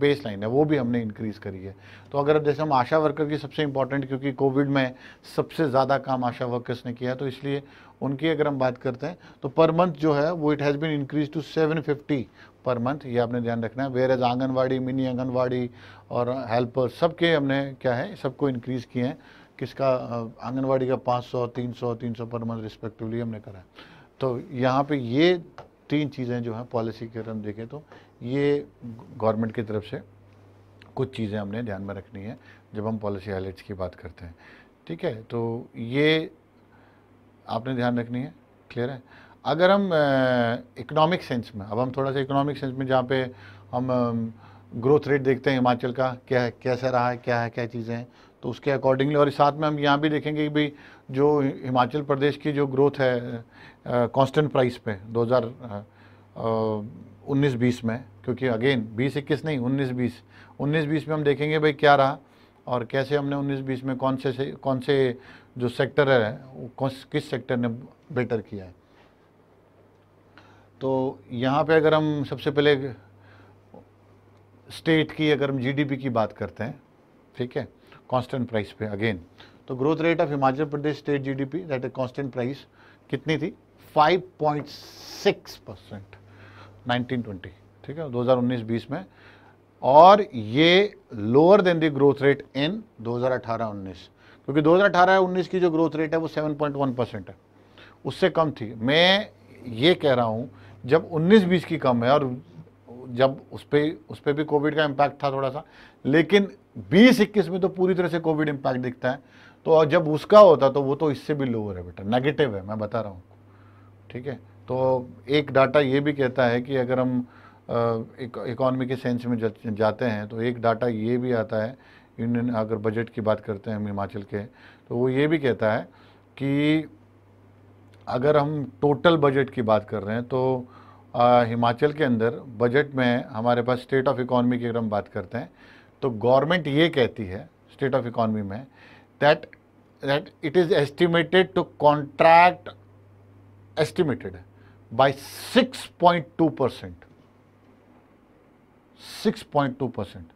बेस लाइन है वो भी हमने इंक्रीज़ करी है तो अगर जैसे हम आशा वर्कर की सबसे इम्पॉर्टेंट क्योंकि कोविड में सबसे ज़्यादा काम आशा वर्कर्स ने किया तो इसलिए उनकी अगर हम बात करते हैं तो पर मंथ जो है वो it has been increase to seven fifty per month ये आपने ध्यान रखना है whereas anganwadi mini anganwadi और हेल्पर सबके हमने क्या है सबको इंक्रीज़ किए हैं किसका आंगनवाड़ी का 500 300 300 पर मंथ रिस्पेक्टिवली हमने करा है तो यहाँ पे ये तीन चीज़ें जो हैं पॉलिसी के हम देखें तो ये गवर्नमेंट की तरफ से कुछ चीज़ें हमने ध्यान में रखनी है जब हम पॉलिसी हाईलाइट्स की बात करते हैं ठीक है तो ये आपने ध्यान रखनी है क्लियर है अगर हम इकोनॉमिक सेंस में अब हम थोड़ा सा इकोनॉमिक सेंस में जहाँ पे हम ग्रोथ रेट देखते हैं हिमाचल का क्या है कैसा रहा है क्या है क्या चीज़ें हैं तो उसके अकॉर्डिंगली और साथ में हम यहाँ भी देखेंगे कि भाई जो हिमाचल प्रदेश की जो ग्रोथ है कांस्टेंट प्राइस पे 2019-20 में क्योंकि अगेन 20-21 नहीं 19-20 19-20 में हम देखेंगे भाई क्या रहा और कैसे हमने 19-20 में कौन से, से कौन से जो सेक्टर है कौन किस सेक्टर ने बेटर किया है तो यहाँ पे अगर हम सबसे पहले स्टेट की अगर हम जीडीपी की बात करते हैं ठीक है कांस्टेंट प्राइस पे अगेन तो growth rate of Himachal Pradesh state GDP that a constant price कितनी थी 5.6 परसेंट नाइनटीन ट्वेंटी ठीक है 2019-20 में और ये lower than the growth rate in 2018-19 क्योंकि 2018-19 की जो ग्रोथ रेट है वो 7.1 परसेंट है उससे कम थी मैं ये कह रहा हूँ जब 19-20 की कम है और जब उस पर उस पर भी कोविड का इम्पैक्ट था थोड़ा सा लेकिन बीस इक्कीस में तो पूरी तरह से कोविड इम्पैक्ट दिखता है तो जब उसका होता तो वो तो इससे भी लोअर है बेटा नेगेटिव है मैं बता रहा हूँ ठीक है तो एक डाटा ये भी कहता है कि अगर हम इकोनॉमी के सेंस में जाते हैं तो एक डाटा ये भी आता है यूनियन अगर बजट की बात करते हैं हम हिमाचल के तो वो ये भी कहता है कि अगर हम टोटल बजट की बात कर रहे हैं तो आ, हिमाचल के अंदर बजट में हमारे पास स्टेट ऑफ इकोनॉमी की अगर हम बात करते हैं तो गवर्नमेंट ये कहती है स्टेट ऑफ इकोनॉमी में that that it is estimated to contract estimated by 6.2 percent 6.2 percent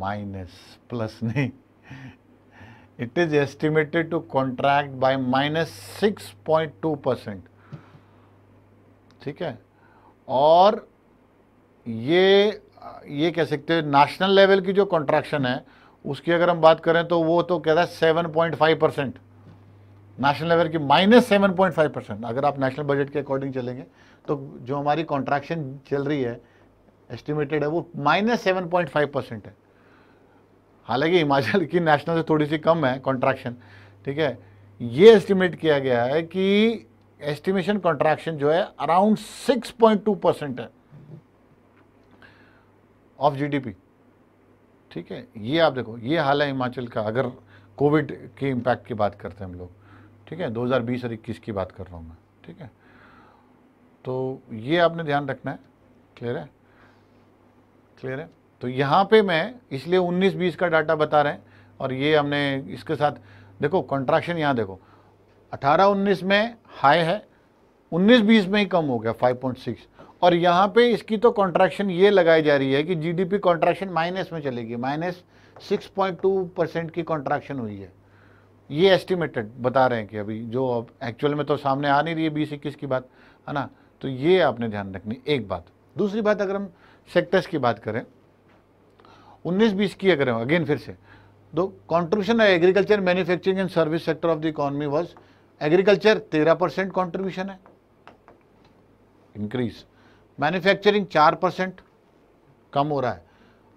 minus plus नहीं it is estimated to contract by minus 6.2 percent ठीक है और ये ये कह सकते हैं नेशनल लेवल की जो कॉन्ट्रैक्शन है उसकी अगर हम बात करें तो वो तो कहता है seven point five percent national level की minus seven point five percent अगर आप नेशनल बजट के अकॉर्डिंग चलेंगे तो जो हमारी कॉन्ट्रैक्शन चल रही है एस्टिमेटेड है वो minus seven point five percent है हालांकि हिमाचल की नेशनल से थोड़ी सी कम है कॉन्ट्रैक्शन ठीक है ये एस्टिमेट किया गया है कि एस्टिमेशन कॉन्ट्रैक्शन जो है around six point two percent है ऑफ जीडीपी ठीक है ये आप देखो ये हाल है हिमाचल का अगर कोविड के इम्पैक्ट की बात करते हैं हम लोग ठीक है 2020 और 21 की बात कर रहा हूँ मैं ठीक है तो ये आपने ध्यान रखना है क्लियर है क्लियर है तो यहाँ पे मैं इसलिए 19-20 का डाटा बता रहे हैं और ये हमने इसके साथ देखो कॉन्ट्रैक्शन यहाँ देखो 18-19 में हाई है 19-20 में ही कम हो गया 5.6 और यहाँ पे इसकी तो कॉन्ट्रैक्शन ये लगाई जा रही है कि जीडीपी कंट्रैक्शन माइनस में चलेगी माइनस 6.2 परसेंट की कॉन्ट्रैक्शन हुई है ये एस्टिमेटेड बता रहे हैं कि अभी जो अब एक्चुअल में तो सामने आ नहीं रही है बीस इक्कीस की बात है ना तो ये आपने ध्यान रखनी एक बात दूसरी बात अगर हम सेक्टर्स की बात करें उन्नीस बीस की अगर अगेन फिर से दो तो कॉन्ट्रीब्यूशन है agriculture manufacturing and service sector of the economy was agriculture तेरह परसेंट कॉन्ट्रीब्यूशन है इंक्रीज़ मैन्युफैक्चरिंग चार परसेंट कम हो रहा है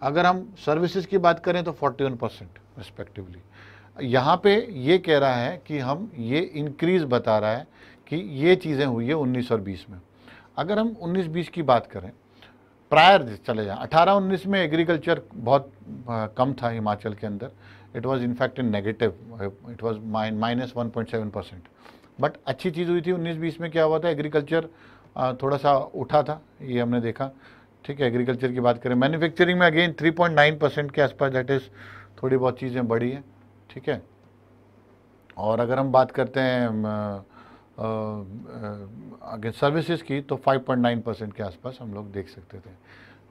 अगर हम सर्विसेज की बात करें तो फोर्टी वन परसेंट रिस्पेक्टिवली यहाँ पे ये कह रहा है कि हम ये इंक्रीज बता रहा है कि ये चीज़ें हुई है उन्नीस और बीस में अगर हम उन्नीस बीस की बात करें प्रायर चले जाएँ अठारह उन्नीस में एग्रीकल्चर बहुत कम था हिमाचल के अंदर it was in fact in negative it was minus one point seven percent but अच्छी चीज़ हुई थी उन्नीस बीस में क्या हुआ था एग्रीकल्चर थोड़ा सा उठा था ये हमने देखा ठीक है एग्रीकल्चर की बात करें मैन्युफैक्चरिंग में अगेन 3.9 परसेंट के आसपास दैट इज़ थोड़ी बहुत चीज़ें बढ़ी है ठीक है और अगर हम बात करते हैं अगेन सर्विसेज की तो 5.9 परसेंट के आसपास हम लोग देख सकते थे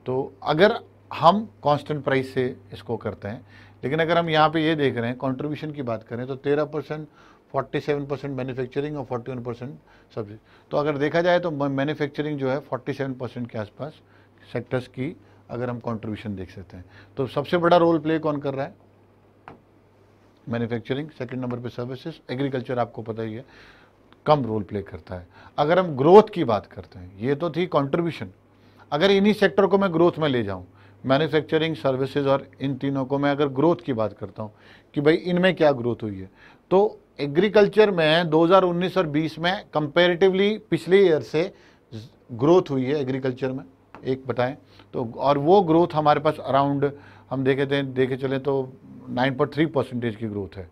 तो अगर हम कांस्टेंट प्राइस से इसको करते हैं लेकिन अगर हम यहाँ पे ये देख रहे हैं कंट्रीब्यूशन की बात करें तो 13 परसेंट 47 परसेंट मैन्युफैक्चरिंग और 41 परसेंट सब्जी तो अगर देखा जाए तो मैन्युफैक्चरिंग जो है 47 परसेंट के आसपास सेक्टर्स की अगर हम कंट्रीब्यूशन देख सकते हैं तो सबसे बड़ा रोल प्ले कौन कर रहा है मैन्युफैक्चरिंग सेकंड नंबर पे सर्विसेज एग्रीकल्चर आपको पता ही है कम रोल प्ले करता है अगर हम ग्रोथ की बात करते हैं ये तो थी कॉन्ट्रीब्यूशन अगर इन्हीं सेक्टर को मैं ग्रोथ में ले जाऊँ मैन्युफैक्चरिंग सर्विसेज और इन तीनों को मैं अगर ग्रोथ की बात करता हूँ कि भाई इनमें क्या ग्रोथ हुई है तो एग्रीकल्चर में 2019 और 20 में कंपेरेटिवली पिछले ईयर से ग्रोथ हुई है एग्रीकल्चर में एक बताएं तो और वो ग्रोथ हमारे पास अराउंड हम देखे थे देखे चले तो 9.3 परसेंटेज की ग्रोथ है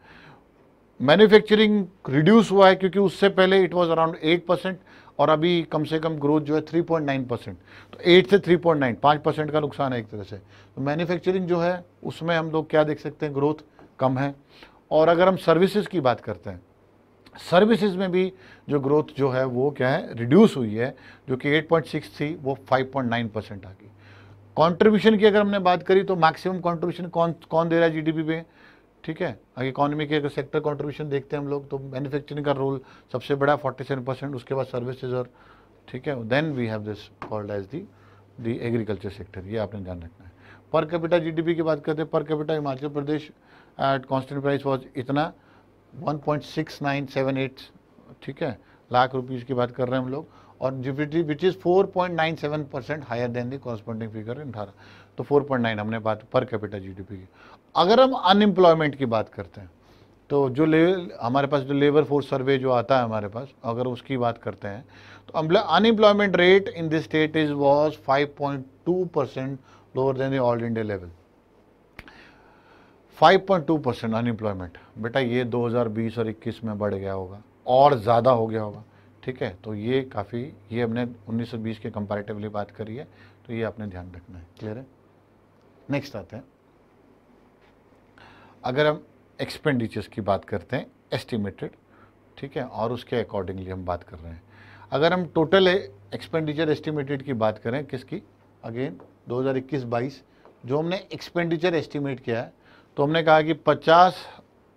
मैन्युफैक्चरिंग रिड्यूस हुआ है क्योंकि उससे पहले इट वाज अराउंड 8 परसेंट और अभी कम से कम ग्रोथ जो है 3.9 परसेंट तो 8 से 3.9 पॉइंट पाँच परसेंट का नुकसान है एक तरह से तो मैन्युफैक्चरिंग जो है उसमें हम लोग क्या देख सकते हैं ग्रोथ कम है और अगर हम सर्विसेज की बात करते हैं सर्विसेज में भी जो ग्रोथ जो है वो क्या है रिड्यूस हुई है जो कि 8.6 थी वो 5.9 परसेंट आ गई कॉन्ट्रीब्यूशन की अगर हमने बात करी तो मैक्सिमम कॉन्ट्रीब्यूशन कौन कौन दे रहा है जीडीपी पे ठीक है अगर इकोनॉमी के अगर सेक्टर कॉन्ट्रीब्यूशन देखते हैं हम लोग तो मैन्युफैक्चरिंग का रोल सबसे बड़ा फोर्टी परसेंट उसके बाद सर्विसेज और ठीक है then we have this called as the the agriculture sector ये आपने ध्यान रखना है पर कैपिटा जी की बात करते हैं per capita Himachal Pradesh at constant price was इतना 1.6978 ठीक है लाख रुपीज़ की बात कर रहे हैं हम लोग और जीपीटी which is 4.97 percent higher than the corresponding figure in अठारह तो 4.9 हमने बात पर कैपिटल जीडीपी की अगर हम अनएम्प्लॉयमेंट की बात करते हैं तो जो ले हमारे पास जो लेबर फोर्स सर्वे जो आता है हमारे पास अगर उसकी बात करते हैं तो unemployment rate in this state is was two percent lower than the all India level 5.2 percent unemployment बेटा ये 2020 और 21 में बढ़ गया होगा और ज़्यादा हो गया होगा ठीक है तो ये काफ़ी ये हमने 1920 के कंपैरेटिवली बात करी है तो ये आपने ध्यान रखना है क्लियर है नेक्स्ट आते हैं अगर हम एक्सपेंडिचर्स की बात करते हैं एस्टिमेटेड ठीक है और उसके अकॉर्डिंगली हम बात कर रहे हैं अगर हम टोटल एक्सपेंडिचर एस्टिमेटेड की बात करें किसकी अगेन 2021-22 जो हमने एक्सपेंडिचर एस्टिमेट किया है तो हमने कहा कि पचास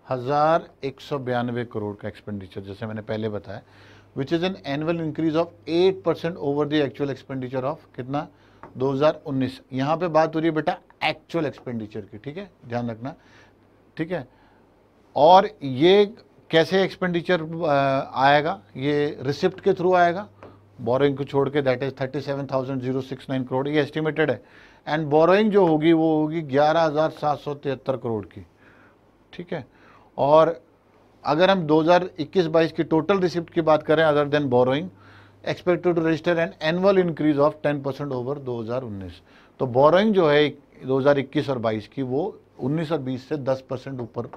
हज़ार एक सौ बयानवे करोड़ का एक्सपेंडिचर जैसे मैंने पहले बताया which is an annual increase of eight percent over the actual expenditure of कितना 2019 यहाँ पे बात हो रही है बेटा एक्चुअल एक्सपेंडिचर की ठीक है ध्यान रखना ठीक है और ये कैसे एक्सपेंडिचर आएगा ये रिसिप्ट के थ्रू आएगा बोरिंग को छोड़ के that is thirty seven thousand zero six nine crore ये एस्टिमेटेड है एंड बोरोइंग जो होगी वो होगी ग्यारह हज़ार सात सौ तिहत्तर करोड़ की ठीक है और अगर हम 2021-22 की टोटल रिसिप्ट की बात करें other than borrowing expected to register and annual increase of 10 percent over 2019 तो बोरोइंग जो है 2021 और 22 की वो 19 और 20 से 10 परसेंट ऊपर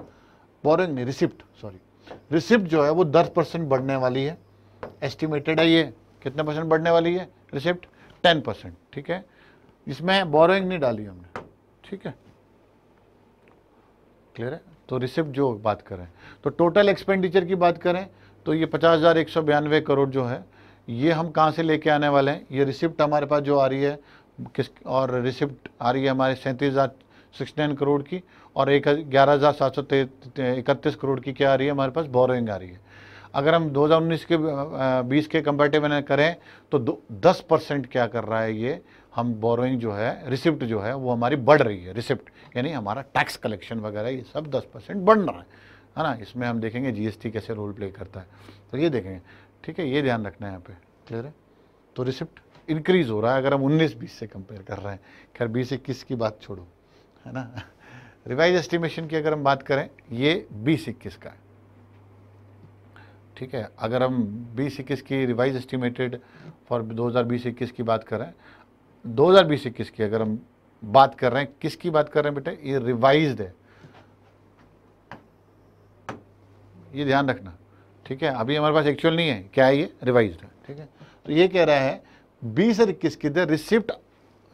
बोरोइंग नहीं रिसिप्ट सॉरी रिसिप्ट जो है वो 10 परसेंट बढ़ने वाली है एस्टिमेटेड है ये कितने परसेंट बढ़ने वाली है रिसिप्ट टेन परसेंट ठीक है इसमें बोरोइंग नहीं डाली हमने ठीक है क्लियर है तो रिसिप्ट जो बात करें तो टोटल एक्सपेंडिचर की बात करें तो ये पचास हज़ार एक सौ बयानवे करोड़ जो है ये हम कहाँ से लेके आने वाले हैं ये रिसिप्ट हमारे पास जो आ रही है किस और रिसिप्ट आ रही है हमारे सैंतीस हज़ार सिक्सटी नाइन करोड़ की और एक ग्यारह हज़ार सात सौ इकतीस करोड़ की क्या आ रही है हमारे पास बोरोइंग आ रही है अगर हम 2019 के 20 के कंपेटिव करें तो दो, 10 परसेंट क्या कर रहा है ये हम बोरोइंग जो है रिसिप्ट जो है वो हमारी बढ़ रही है रिसिप्ट यानी हमारा टैक्स कलेक्शन वगैरह ये सब 10 परसेंट बढ़ रहा है है ना इसमें हम देखेंगे जीएसटी कैसे रोल प्ले करता है तो ये देखेंगे ठीक है ये ध्यान रखना है यहाँ पे क्लियर है तो रिसिप्ट इंक्रीज़ हो रहा है अगर हम उन्नीस बीस से कंपेयर कर रहे हैं खैर बीस इक्कीस की बात छोड़ो है ना रिवाइज एस्टिमेशन की अगर हम बात करें ये बीस इक्कीस का है ठीक है अगर हम बीस इक्कीस की रिवाइज एस्टिमेटेड फॉर दो हज़ार बीस इक्कीस की बात करें दो हज़ार बीस इक्कीस की अगर हम बात कर रहे हैं किसकी बात कर रहे हैं बेटे ये रिवाइज है ये ध्यान रखना ठीक है अभी हमारे पास एक्चुअल नहीं है क्या है ये रिवाइज है ठीक है तो ये कह रहा है बीस और इक्कीस की दर रिसिप्ट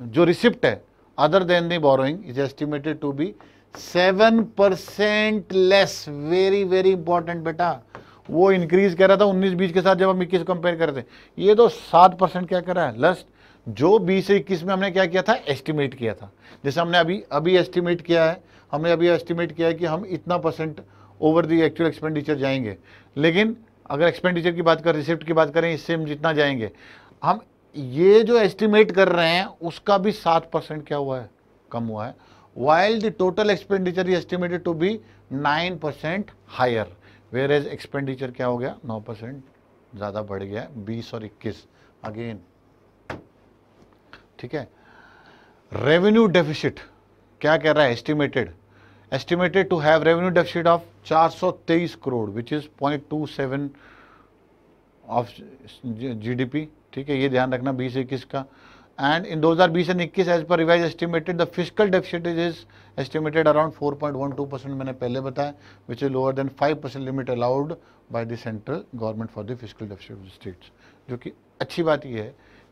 जो रिसिप्ट है other than the borrowing is estimated to be seven percent less very very important बेटा वो इंक्रीज कर रहा था उन्नीस बीस के साथ जब हम इक्कीस कंपेयर करते ये तो सात परसेंट क्या कर रहा है लस्ट जो बीस से इक्कीस में हमने क्या किया था एस्टिमेट किया था जैसे हमने अभी अभी एस्टिमेट किया है हमने अभी एस्टिमेट किया है कि हम इतना percent over the actual expenditure जाएंगे लेकिन अगर एक्सपेंडिचर की बात करें रिसिप्ट की बात करें इससे हम जितना जाएंगे हम ये जो एस्टिमेट कर रहे हैं उसका भी सात परसेंट क्या हुआ है कम हुआ है while the total expenditure is estimated to be nine percent higher whereas expenditure क्या हो गया नौ परसेंट ज़्यादा बढ़ गया है बीस और इक्कीस अगेन ठीक है रेवेन्यू डेफिसिट क्या कह रहा है estimated estimated to have revenue deficit of 423 crore which is point two seven of GDP ठीक है ये ध्यान रखना बीस इक्कीस का एंड इन 2020 एंड इक्कीस as per revise estimated the physical deficit is is estimated around four point one two percent मैंने पहले बताया which is lower than five percent limit allowed by the central government for the physical deficit of states जो कि अच्छी बात यह है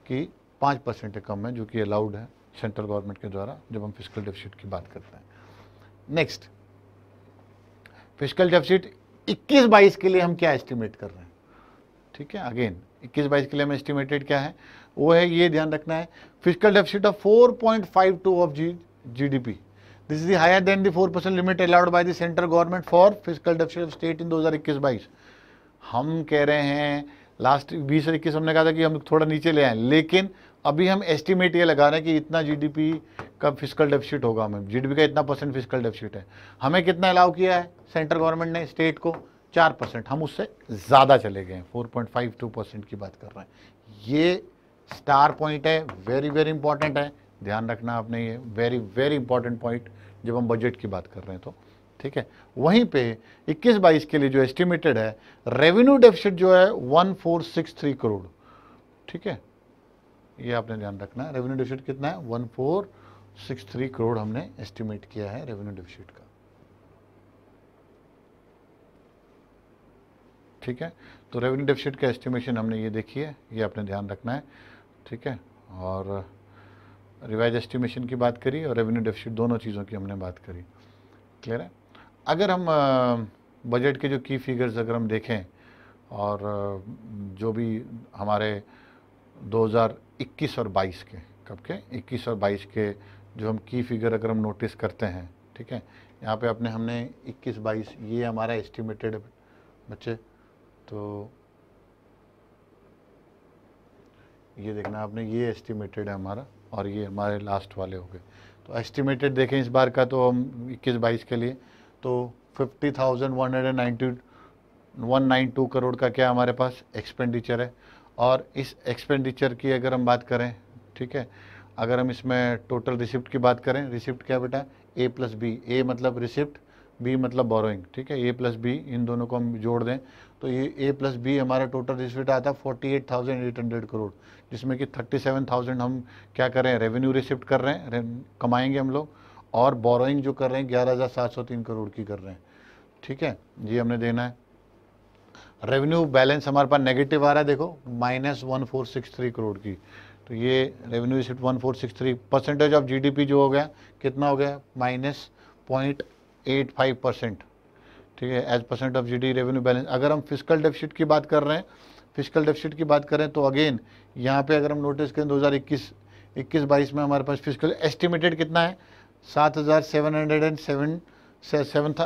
कि पाँच परसेंट कम है जो कि अलाउड है सेंट्रल गवर्नमेंट के द्वारा जब हम फिजिकल डेफिसिट की बात करते हैं नेक्स्ट फिजिकल डेफिसिट 21 बाईस के लिए हम क्या एस्टिमेट कर रहे हैं ठीक है अगेन 21 बाईस के लिए हम एस्टिमेटेड क्या है वो है ये ध्यान रखना है fiscal deficit of 4.52 of G GDP this is dire than the four percent limit allowed by central government for fiscal deficit of state in 2021-22 हम कह रहे हैं लास्ट बीस और इक्कीस हमने कहा था कि हम थोड़ा नीचे ले आए लेकिन अभी हम एस्टिमेट ये लगा रहे हैं कि इतना जीडीपी का फिजिकल डेफिसिट होगा हमें जीडीपी का इतना परसेंट फिजिकल डेफिसिट है हमें कितना अलाउ किया है सेंट्रल गवर्नमेंट ने स्टेट को चार परसेंट हम उससे ज़्यादा चले गए हैं four point five two percent की बात कर रहे हैं ये स्टार पॉइंट है वेरी वेरी इंपॉर्टेंट है ध्यान रखना आपने ये वेरी वेरी इंपॉर्टेंट पॉइंट जब हम बजट की बात कर रहे हैं तो ठीक है वहीं पे 21 बाईस के लिए जो एस्टिमेटेड है रेवेन्यू डेफिसिट जो है 1463 करोड़ ठीक है ये आपने ध्यान रखना है रेवेन्यू डिफिशिट कितना है one four six three crore हमने एस्टिमेट किया है रेवेन्यू डिफिशिट का ठीक है तो रेवेन्यू डिफिशिट का एस्टिमेशन हमने ये देखी है ये आपने ध्यान रखना है ठीक है और रिवाइज एस्टिमेशन की बात करी और रेवेन्यू डिफिशिट दोनों चीज़ों की हमने बात करी क्लियर है अगर हम बजट के जो की फिगर्स अगर हम देखें और जो भी हमारे 2021 और 22 के कब के 21 और 22 के जो हम की फिगर अगर हम नोटिस करते हैं ठीक है यहाँ पे अपने हमने 21 22 ये हमारा एस्टिमेटेड बच्चे तो ये देखना आपने ये एस्टिमेटेड है हमारा और ये हमारे लास्ट वाले हो गए तो एस्टिमेटेड देखें इस बार का तो हम 21 22 के लिए तो fifty thousand one hundred ninety one nine two crore का क्या हमारे पास एक्सपेंडिचर है और इस एक्सपेंडिचर की अगर हम बात करें ठीक है अगर हम इसमें टोटल रिसिप्ट की बात करें रिसिप्ट क्या बेटा ए प्लस बी ए मतलब रिसिप्ट बी मतलब बोरोइंग ठीक है ए प्लस बी इन दोनों को हम जोड़ दें तो ये ए प्लस बी हमारा टोटल रिसिप्ट आता है forty eight thousand eight hundred crore जिसमें कि थर्टी सेवन थाउजेंड हम क्या कर रहे हैं रेवेन्यू रिसिप्ट कर रहे हैं कमाएंगे हम लोग और बोरोइंग जो कर रहे हैं ग्यारह हज़ार सात सौ तीन करोड़ की कर रहे हैं ठीक है ये हमने देना है रेवेन्यू बैलेंस हमारे पास नेगेटिव आ रहा है देखो minus one four six three crore की तो ये रेवेन्यू सिर्फ one four six three percentage of GDP जो हो गया कितना हो गया minus point eight five percent ठीक है as percent of GD revenue balance अगर हम फिजिकल डेफिसिट की बात कर रहे हैं फिजिकल डेफिसिट की बात करें तो अगेन यहाँ पे अगर हम नोटिस करें दो हज़ार 22 में हमारे पास फिजिकल एस्टिमेटेड कितना है सात हज़ार seven hundred and seven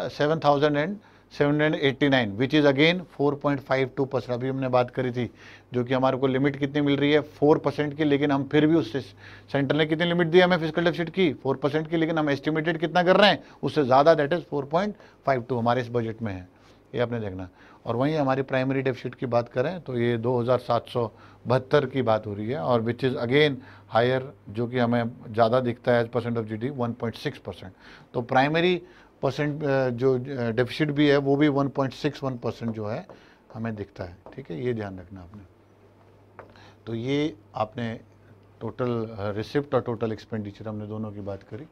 seven thousand and 789 which is again 4.52 percent अभी हमने बात करी थी जो कि हमारे को लिमिट कितनी मिल रही है 4 परसेंट की लेकिन हम फिर भी उससे सेंटर ने कितनी लिमिट दी हमें फिजिकल डेफिसिट की 4 परसेंट की लेकिन हम एस्टिमेटेड कितना कर रहे हैं उससे ज़्यादा दैट इज़ 4.52 हमारे इस बजट में है ये आपने देखना और वहीं हमारी प्राइमरी डेफिसिट की बात करें तो ये दो की बात हो रही है और विच इज़ अगेन हायर जो कि हमें ज़्यादा दिखता है as percent of G D तो प्राइमरी परसेंट जो डेफिसिट भी है वो भी 1.61 परसेंट जो है हमें दिखता है ठीक है ये ध्यान रखना आपने तो ये आपने टोटल रिसिप्ट और टोटल एक्सपेंडिचर हमने दोनों की बात करी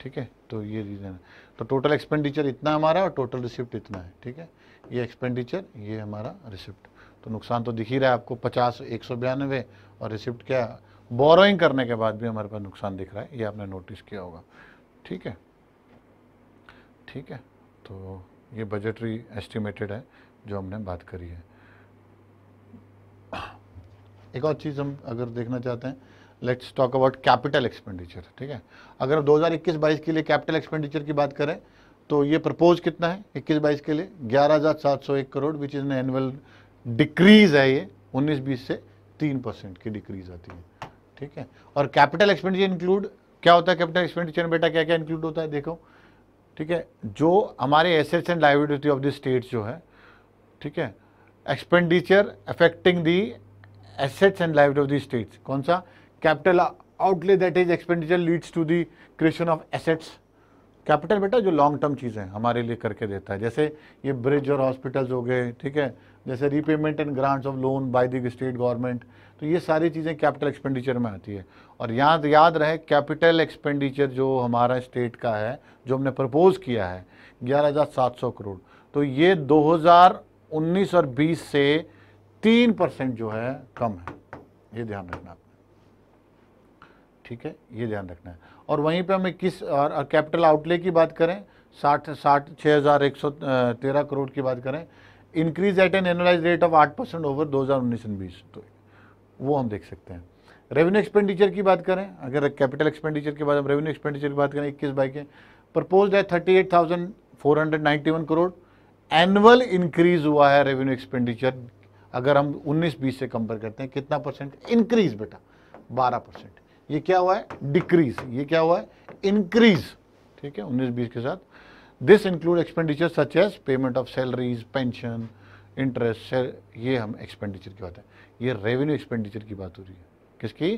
ठीक है तो ये रीज़न है तो टोटल एक्सपेंडिचर इतना हमारा और टोटल रिसिप्ट इतना है ठीक है ये एक्सपेंडिचर ये हमारा रिसिप्ट तो नुकसान तो दिख ही रहा है आपको पचास एक सौ बयानवे और रिसिप्ट क्या बोरोइंग करने के बाद भी हमारे पास नुकसान दिख रहा है ये आपने नोटिस किया होगा ठीक है ठीक है तो ये बजटरी एस्टिमेटेड है जो हमने बात करी है एक और चीज़ हम अगर देखना चाहते हैं let's talk about capital expenditure ठीक है अगर हम 2021-22 के लिए कैपिटल एक्सपेंडिचर की बात करें तो ये प्रपोज कितना है 21-22 के लिए 11,701 crore which is annual decrease है ये 19-20 से 3 परसेंट की डिक्रीज आती है ठीक है और कैपिटल एक्सपेंडिचर इंक्लूड क्या होता है कैपिटल एक्सपेंडिचर में बेटा क्या क्या इंक्लूड होता है देखो ठीक है जो हमारे assets and liability of the state जो है ठीक है expenditure affecting the assets and liability of the states कौन सा capital outlay that is expenditure leads to the creation of assets capital बेटा जो लॉन्ग टर्म चीज़ें हमारे लिए करके देता है जैसे ये ब्रिज और हॉस्पिटल्स हो गए ठीक है जैसे repayment and grants of loan by the state government तो ये सारी चीज़ें कैपिटल एक्सपेंडिचर में आती है और याद याद रहे कैपिटल एक्सपेंडिचर जो हमारा स्टेट का है जो हमने प्रपोज़ किया है ग्यारह करोड़ तो ये 2019 और 20 से तीन परसेंट जो है कम है ये ध्यान रखना आपने ठीक है ये ध्यान रखना है और वहीं पे हमें किस और, और कैपिटल आउटले की बात करें साठ साठ छः हज़ार एक सौ तेरह करोड़ की बात करें increase at an annualised rate of आठ परसेंट ओवर दो हज़ार उन्नीस बीस तो वो हम देख सकते हैं रेवेन्यू एक्सपेंडिचर की बात करें अगर कैपिटल एक्सपेंडिचर के बाद हम रेवेन्यू एक्सपेंडिचर की बात करें इक्कीस बाई के प्रपोज है thirty eight thousand four hundred ninety one crore annual increase हुआ है रेवेन्यू एक्सपेंडिचर अगर हम उन्नीस बीस से कंपेयर करते हैं कितना परसेंट इंक्रीज बेटा बारह परसेंट ये क्या हुआ है डिक्रीज ये क्या हुआ है इंक्रीज ठीक है उन्नीस बीस के साथ this include expenditure such as payment of salaries pension interest ये हम एक्सपेंडिचर की बात है ये रेवेन्यू एक्सपेंडिचर की बात हो रही है किसकी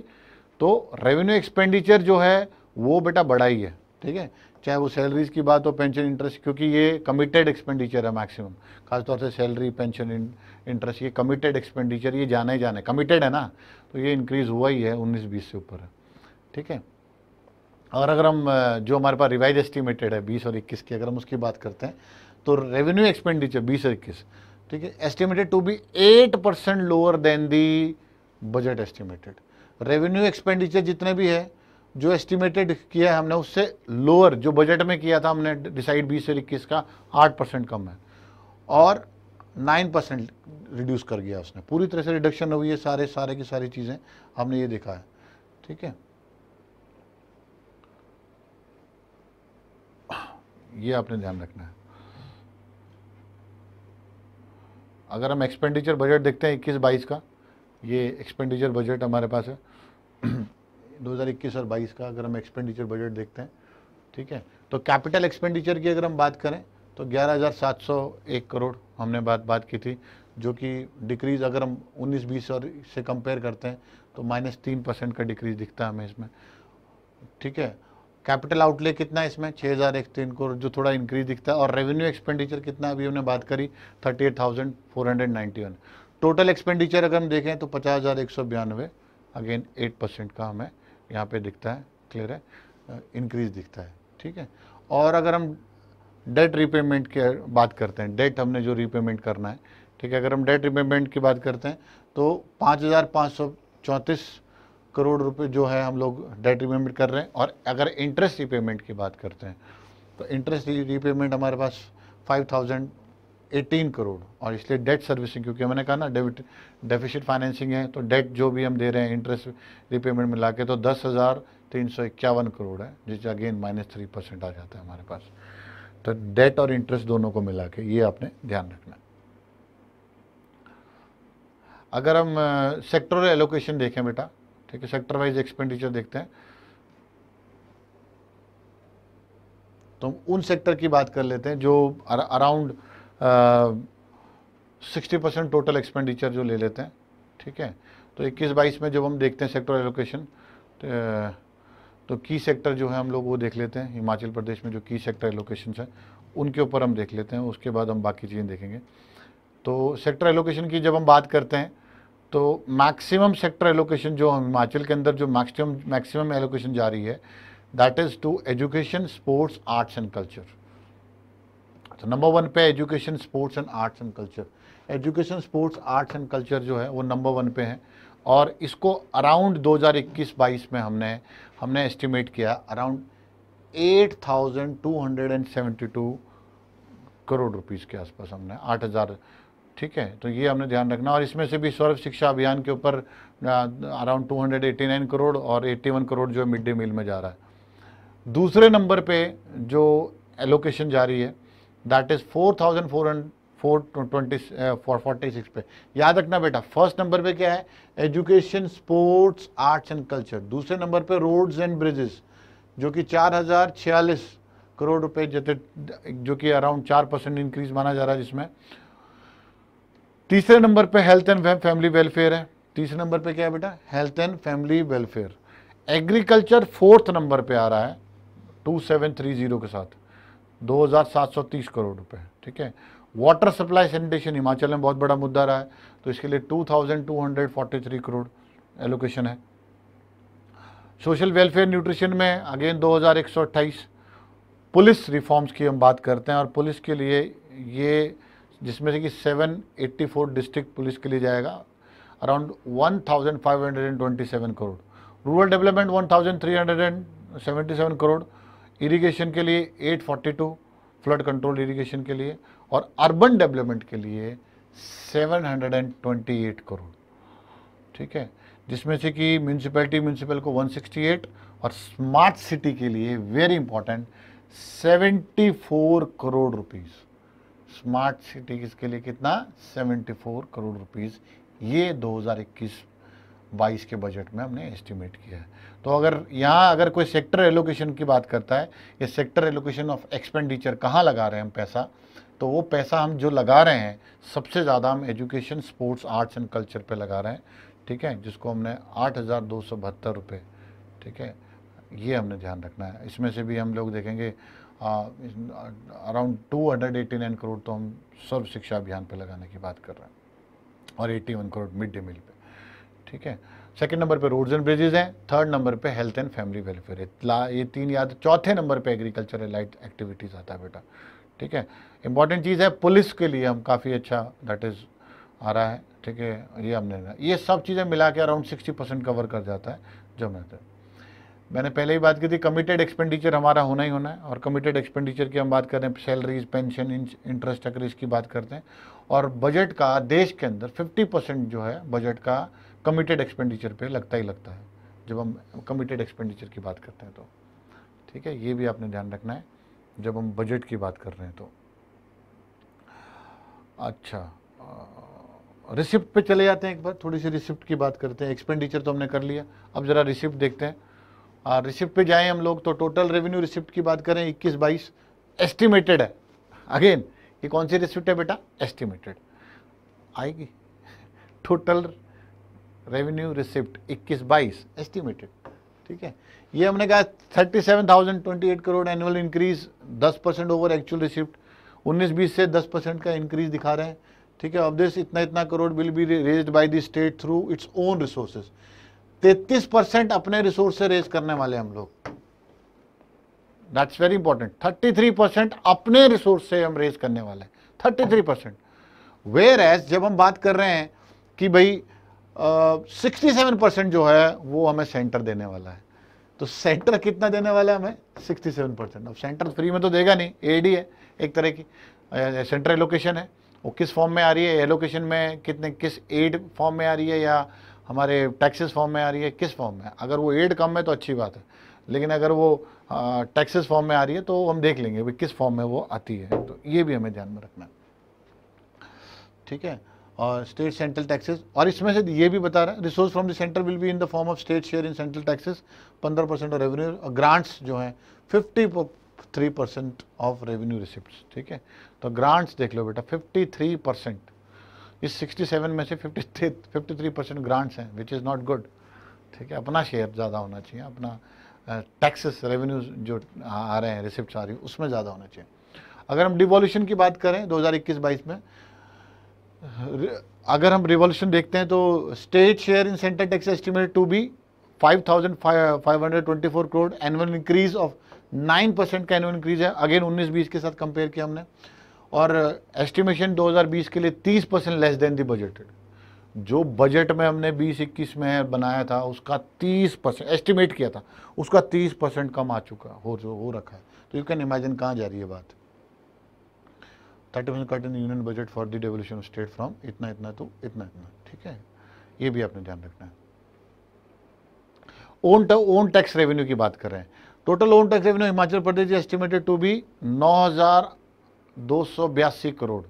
तो रेवेन्यू एक्सपेंडिचर जो है वो बेटा बड़ा ही है ठीक है चाहे वो सैलरीज की बात हो पेंशन इंटरेस्ट क्योंकि ये कमिटेड एक्सपेंडिचर है मैक्सिमम खासतौर से सैलरी पेंशन इंटरेस्ट ये कमिटेड एक्सपेंडिचर ये जाना ही जाना है कमिटेड है ना तो ये इंक्रीज़ हुआ ही है उन्नीस बीस से ऊपर है ठीक है और अगर हम जो हमारे पास रिवाइज एस्टिमेटेड है बीस और इक्कीस की अगर हम उसकी बात करते हैं तो रेवेन्यू एक्सपेंडिचर बीस और इक्कीस ठीक है estimated to be eight percent lower than the budget estimated revenue expenditure जितने भी है जो एस्टिमेटेड किया है हमने उससे लोअर जो बजट में किया था हमने डिसाइड बीस और इक्कीस का आठ परसेंट कम है और नाइन परसेंट रिड्यूस कर गया उसने पूरी तरह से रिडक्शन हुई है सारे सारे की सारी चीज़ें हमने ये देखा है ठीक है ये आपने ध्यान रखना है अगर हम एक्सपेंडिचर बजट देखते हैं इक्कीस बाईस का ये एक्सपेंडिचर बजट हमारे पास है 2021 और 22 का अगर हम एक्सपेंडिचर बजट देखते हैं ठीक है तो कैपिटल एक्सपेंडिचर की अगर हम बात करें तो 11,701 करोड़ हमने बात बात की थी जो कि डिक्रीज़ अगर हम 19 बीस और से कंपेयर करते हैं तो माइनस तीन परसेंट का डिक्रीज़ दिखता है हमें इसमें ठीक है कैपिटल आउटले कितना इसमें छः हज़ार एक तीन करोड़ जो थोड़ा इंक्रीज दिखता है और रेवेन्यू एक्सपेंडिचर कितना अभी हमने बात करी thirty eight thousand four hundred ninety one total expenditure अगर हम देखें तो पचास हज़ार एक सौ बयानवे अगेन एट परसेंट का हमें यहाँ पे दिखता है क्लियर है इंक्रीज दिखता है ठीक है और अगर हम डेट रिपेमेंट की बात करते हैं डेट हमने जो रिपेमेंट करना है ठीक है अगर हम डेट रिपेमेंट की बात करते हैं तो पाँच हज़ार पाँच सौ चौंतीस करोड़ रुपए जो है हम लोग डेट रिपेमेंट कर रहे हैं और अगर इंटरेस्ट रिपेमेंट की बात करते हैं तो इंटरेस्ट रिपेमेंट हमारे पास फाइव थाउजेंड एटीन करोड़ और इसलिए डेट सर्विसिंग क्योंकि मैंने कहा ना डेबिट डेफिशिट फाइनेंसिंग है तो डेट जो भी हम दे रहे हैं इंटरेस्ट रिपेमेंट मिला के तो दस हज़ार तीन सौ इक्यावन करोड़ है जिस अगेन माइनस थ्री परसेंट आ जाता है हमारे पास तो डेट और इंटरेस्ट दोनों को मिला के ये आपने ध्यान रखना अगर हम सेक्टोरल एलोकेशन देखें बेटा ठीक है सेक्टर वाइज एक्सपेंडिचर देखते हैं तो हम उन सेक्टर की बात कर लेते हैं जो around sixty percent total expenditure जो ले लेते हैं ठीक है तो इक्कीस बाईस में जब हम देखते हैं सेक्टर एलोकेशन तो की सेक्टर तो जो है हम लोग वो देख लेते हैं हिमाचल प्रदेश में जो की सेक्टर एलोकेशन है उनके ऊपर हम देख लेते हैं उसके बाद हम बाकी चीज़ें देखेंगे तो सेक्टर एलोकेशन की जब हम बात करते हैं तो मैक्सिमम सेक्टर एलोकेशन जो हिमाचल के अंदर जो मैक्सिमम मैक्सिमम एलोकेशन जा रही है that is to education sports arts and culture तो नंबर वन पे education sports and arts and culture education sports arts and culture जो है वो नंबर वन पे है और इसको अराउंड 2021-22 में हमने हमने एस्टिमेट किया अराउंड 8,272 करोड़ रुपीस के आसपास हमने आठ हज़ार ठीक है तो ये हमने ध्यान रखना और इसमें से भी सर्व शिक्षा अभियान के ऊपर अराउंड टू करोड़ और 81 करोड़ जो मिड डे मील में जा रहा है दूसरे नंबर पे जो एलोकेशन जारी है that is four thousand four hundred four twenty four forty six पे याद रखना बेटा फर्स्ट नंबर पे क्या है education sports arts and culture दूसरे नंबर पे रोड्स एंड ब्रिजेस जो कि चार हज़ार छियालीस करोड़ रुपए जैसे जो कि अराउंड चार परसेंट इंक्रीज माना जा रहा है जिसमें तीसरे नंबर पे हेल्थ एंड फैमिली वेलफेयर है तीसरे नंबर पे क्या है बेटा health and family welfare agriculture fourth number पे आ रहा है टू सेवन थ्री जीरो के साथ दो हज़ार सात सौ तीस करोड़ रुपए ठीक है वाटर सप्लाई सैनिटेशन हिमाचल में बहुत बड़ा मुद्दा रहा है तो इसके लिए two thousand two hundred forty three crore allocation है सोशल वेलफेयर न्यूट्रिशन में अगेन दो हज़ार एक सौ अट्ठाईस पुलिस रिफॉर्म्स की हम बात करते हैं और पुलिस के लिए ये जिसमें से कि 784 डिस्ट्रिक्ट पुलिस के लिए जाएगा around 1527 crore rural development 1377 crore irrigation के लिए 842 फ्लड कंट्रोल इरिगेशन के लिए और अर्बन डेवलपमेंट के लिए 728 करोड़ ठीक है जिसमें से कि म्यूनसिपैलिटी म्यूनसिपल को 168 और स्मार्ट सिटी के लिए very important 74 crore rupees smart city इसके लिए कितना 74 करोड़ रुपीस ये 2021 22 के बजट में हमने एस्टिमेट किया है तो अगर यहाँ अगर कोई सेक्टर एलोकेशन की बात करता है ये सेक्टर एलोकेशन ऑफ एक्सपेंडिचर कहाँ लगा रहे हैं हम पैसा तो वो पैसा हम जो लगा रहे हैं सबसे ज़्यादा हम education sports arts and culture पर लगा रहे हैं ठीक है जिसको हमने आठ हज़ार दो सौ बहत्तर रुपये ठीक है ये हमने ध्यान रखना है इसमें से भी हम लोग देखेंगे around two hundred eighty nine crore तो हम सर्व शिक्षा अभियान पर लगाने की बात कर रहे हैं और eighty one crore mid day meal पर ठीक है सेकेंड नंबर पे रोड्स एंड ब्रिजेज हैं थर्ड नंबर पे हेल्थ एंड फैमिली वेलफेयर है ये तीन याद चौथे नंबर पे एग्रीकल्चर लाइट एक्टिविटीज़ आता है बेटा ठीक है इंपॉर्टेंट चीज़ है पुलिस के लिए हम काफ़ी अच्छा दैट इज़ आ रहा है ठीक है ये हमने ये सब चीज़ें मिला के अराउंड सिक्सटी परसेंट कवर कर जाता है जो मैं तो- मैंने पहले ही बात की थी कमिटेड एक्सपेंडिचर हमारा होना ही होना है और कमिटेड एक्सपेंडिचर की हम बात कर रहे हैं सैलरीज पेंशन इंटरेस्ट अगर इसकी बात करते हैं और बजट का देश के अंदर 50 परसेंट जो है बजट का कमिटेड एक्सपेंडिचर पे लगता ही लगता है जब हम कमिटेड एक्सपेंडिचर की बात करते हैं तो ठीक है ये भी आपने ध्यान रखना है जब हम बजट की बात कर रहे हैं तो अच्छा रिसिप्ट पे चले जाते हैं एक बार थोड़ी सी रिसिप्ट की बात करते हैं एक्सपेंडिचर तो हमने कर लिया अब ज़रा रिसिप्ट देखते हैं और रिसिप्ट पे जाएं हम लोग तो टोटल रेवेन्यू रिसिप्ट की बात करें इक्कीस बाईस एस्टिमेटेड है अगेन ये कौन सी रिसिप्ट है बेटा एस्टिमेटेड आएगी टोटल रेवेन्यू रिसिप्ट इक्कीस बाईस एस्टिमेटेड ठीक है ये हमने कहा thirty seven thousand twenty eight crore annual increase दस परसेंट ओवर एक्चुअल रिसिप्ट उन्नीस बीस से दस परसेंट का इंक्रीज दिखा रहे हैं ठीक है ऑब्वियस इतना इतना crore will be raise by the state through its own resources तैतीस परसेंट अपने रिसोर्स से रेज करने वाले हम लोग that's very important thirty three percent अपने रिसोर्स से हम रेज करने वाले हैं thirty three percent whereas जब हम बात कर रहे हैं कि भाई सिक्सटी सेवन परसेंट जो है वो हमें सेंटर देने वाला है तो सेंटर कितना देने वाला है हमें सिक्सटी सेवन परसेंट अब सेंटर फ्री में तो देगा नहीं एडी है एक तरह की सेंटर एलोकेशन है वो किस फॉर्म में आ रही है एलोकेशन में कितने किस एड फॉर्म में आ रही है या हमारे टैक्सेस फॉर्म में आ रही है किस फॉर्म में अगर वो एड कम है तो अच्छी बात है लेकिन अगर वो टैक्सेस फॉर्म में आ रही है तो हम देख लेंगे भाई किस फॉर्म में वो आती है तो ये भी हमें ध्यान में रखना है ठीक है और स्टेट सेंट्रल टैक्सेस और इसमें से ये भी बता रहा है resource from the centre will be in the form of state share in central taxes पंद्रह परसेंट ऑफ रेवेन्यू और ग्रांट्स जो हैं fifty three percent of revenue receipt ठीक है तो ग्रांट्स देख लो बेटा फिफ्टी थ्री परसेंट इस 67 में से 53 53 परसेंट ग्रांट्स हैं विच इज़ नॉट गुड ठीक है अपना शेयर ज़्यादा होना चाहिए अपना टैक्सेस रेवेन्यूज जो आ रहे हैं रिसिप्ट आ रही है उसमें ज़्यादा होना चाहिए अगर हम डिवोल्यूशन की बात करें 2021-22 में अगर हम रिवोल्यूशन देखते हैं तो state share in centre tax estimate to be 5,524 crore annual increase of 9 percent का एनुअल इंक्रीज है अगेन 19-20 के साथ कंपेयर किया हमने और एस्टिमेशन 2020 के लिए 30 percent less than the budgeted जो बजट में हमने 2021 में बनाया था उसका 30 परसेंट एस्टिमेट किया था उसका 30 परसेंट कम आ चुका हो जो हो रखा है तो यू कैन इमेजिन कहाँ जा रही है बात thirty percent cut in union budget for the devolution of state from इतना इतना तो इतना इतना ठीक है ये भी आपने ध्यान रखना है ओन ओन टैक्स रेवेन्यू की बात कर रहे हैं total own tax revenue Himachal Pradesh estimated to be नौ हज़ार दो सौ बयासी करोड़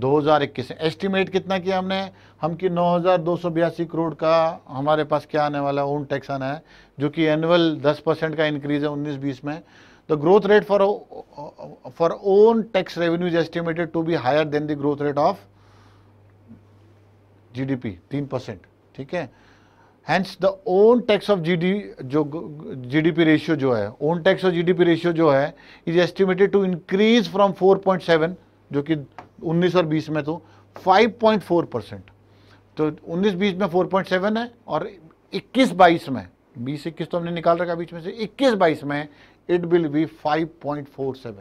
2021 एस्टिमेट कितना किया हमने हम कि नौ करोड़ का हमारे पास क्या आने वाला ओन टैक्स आना है जो कि एनुअल 10 परसेंट का इंक्रीज है 19-20 में the growth rate for for own tax revenue is estimated to be higher than the growth rate of GDP 3 percent ठीक है hence the own tax of D जो जी पी रेशियो जो है own tax of P ratio जो है is estimated to increase from 4.7 जो कि 19 और 20 में तो 5.4 परसेंट तो 19 बीस में 4.7 है और 21 बाईस में 20 इक्कीस तो हमने निकाल रखा बीच में से 21 बाईस में इट विल बी 5.47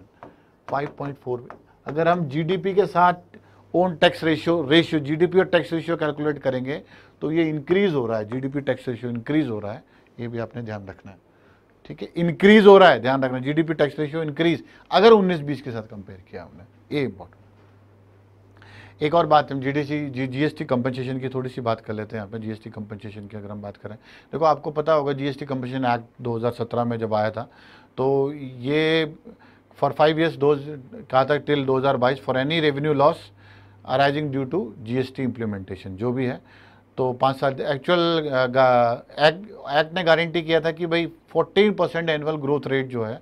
5.4 अगर हम पी के साथ own tax ratio ratio P और टैक्स रेशियो कैलकुलेट करेंगे तो ये इंक्रीज़ हो रहा है जीडीपी टैक्स रेशियो इंक्रीज़ हो रहा है ये भी आपने ध्यान रखना है ठीक है इंक्रीज़ हो रहा है ध्यान रखना जीडीपी टैक्स रेशियो इंक्रीज़ अगर उन्नीस बीस के साथ कंपेयर किया हमने ये इंपॉर्टेंट एक और बात हम जीडीसी जीएसटी कंपनसेशन की थोड़ी सी बात कर लेते हैं यहाँ पे जीएसटी कंपनसेशन की अगर हम बात करें देखो आपको पता होगा जीएसटी कंपनसेशन एक्ट 2017 में जब आया था तो ये फॉर फाइव ईयर्स दो कहा था till 2022 for any revenue loss arising due to GST implementation जो भी है तो पाँच साल एक्चुअल एक्ट ने गारंटी किया था कि भाई 14 परसेंट एनुअल ग्रोथ रेट जो है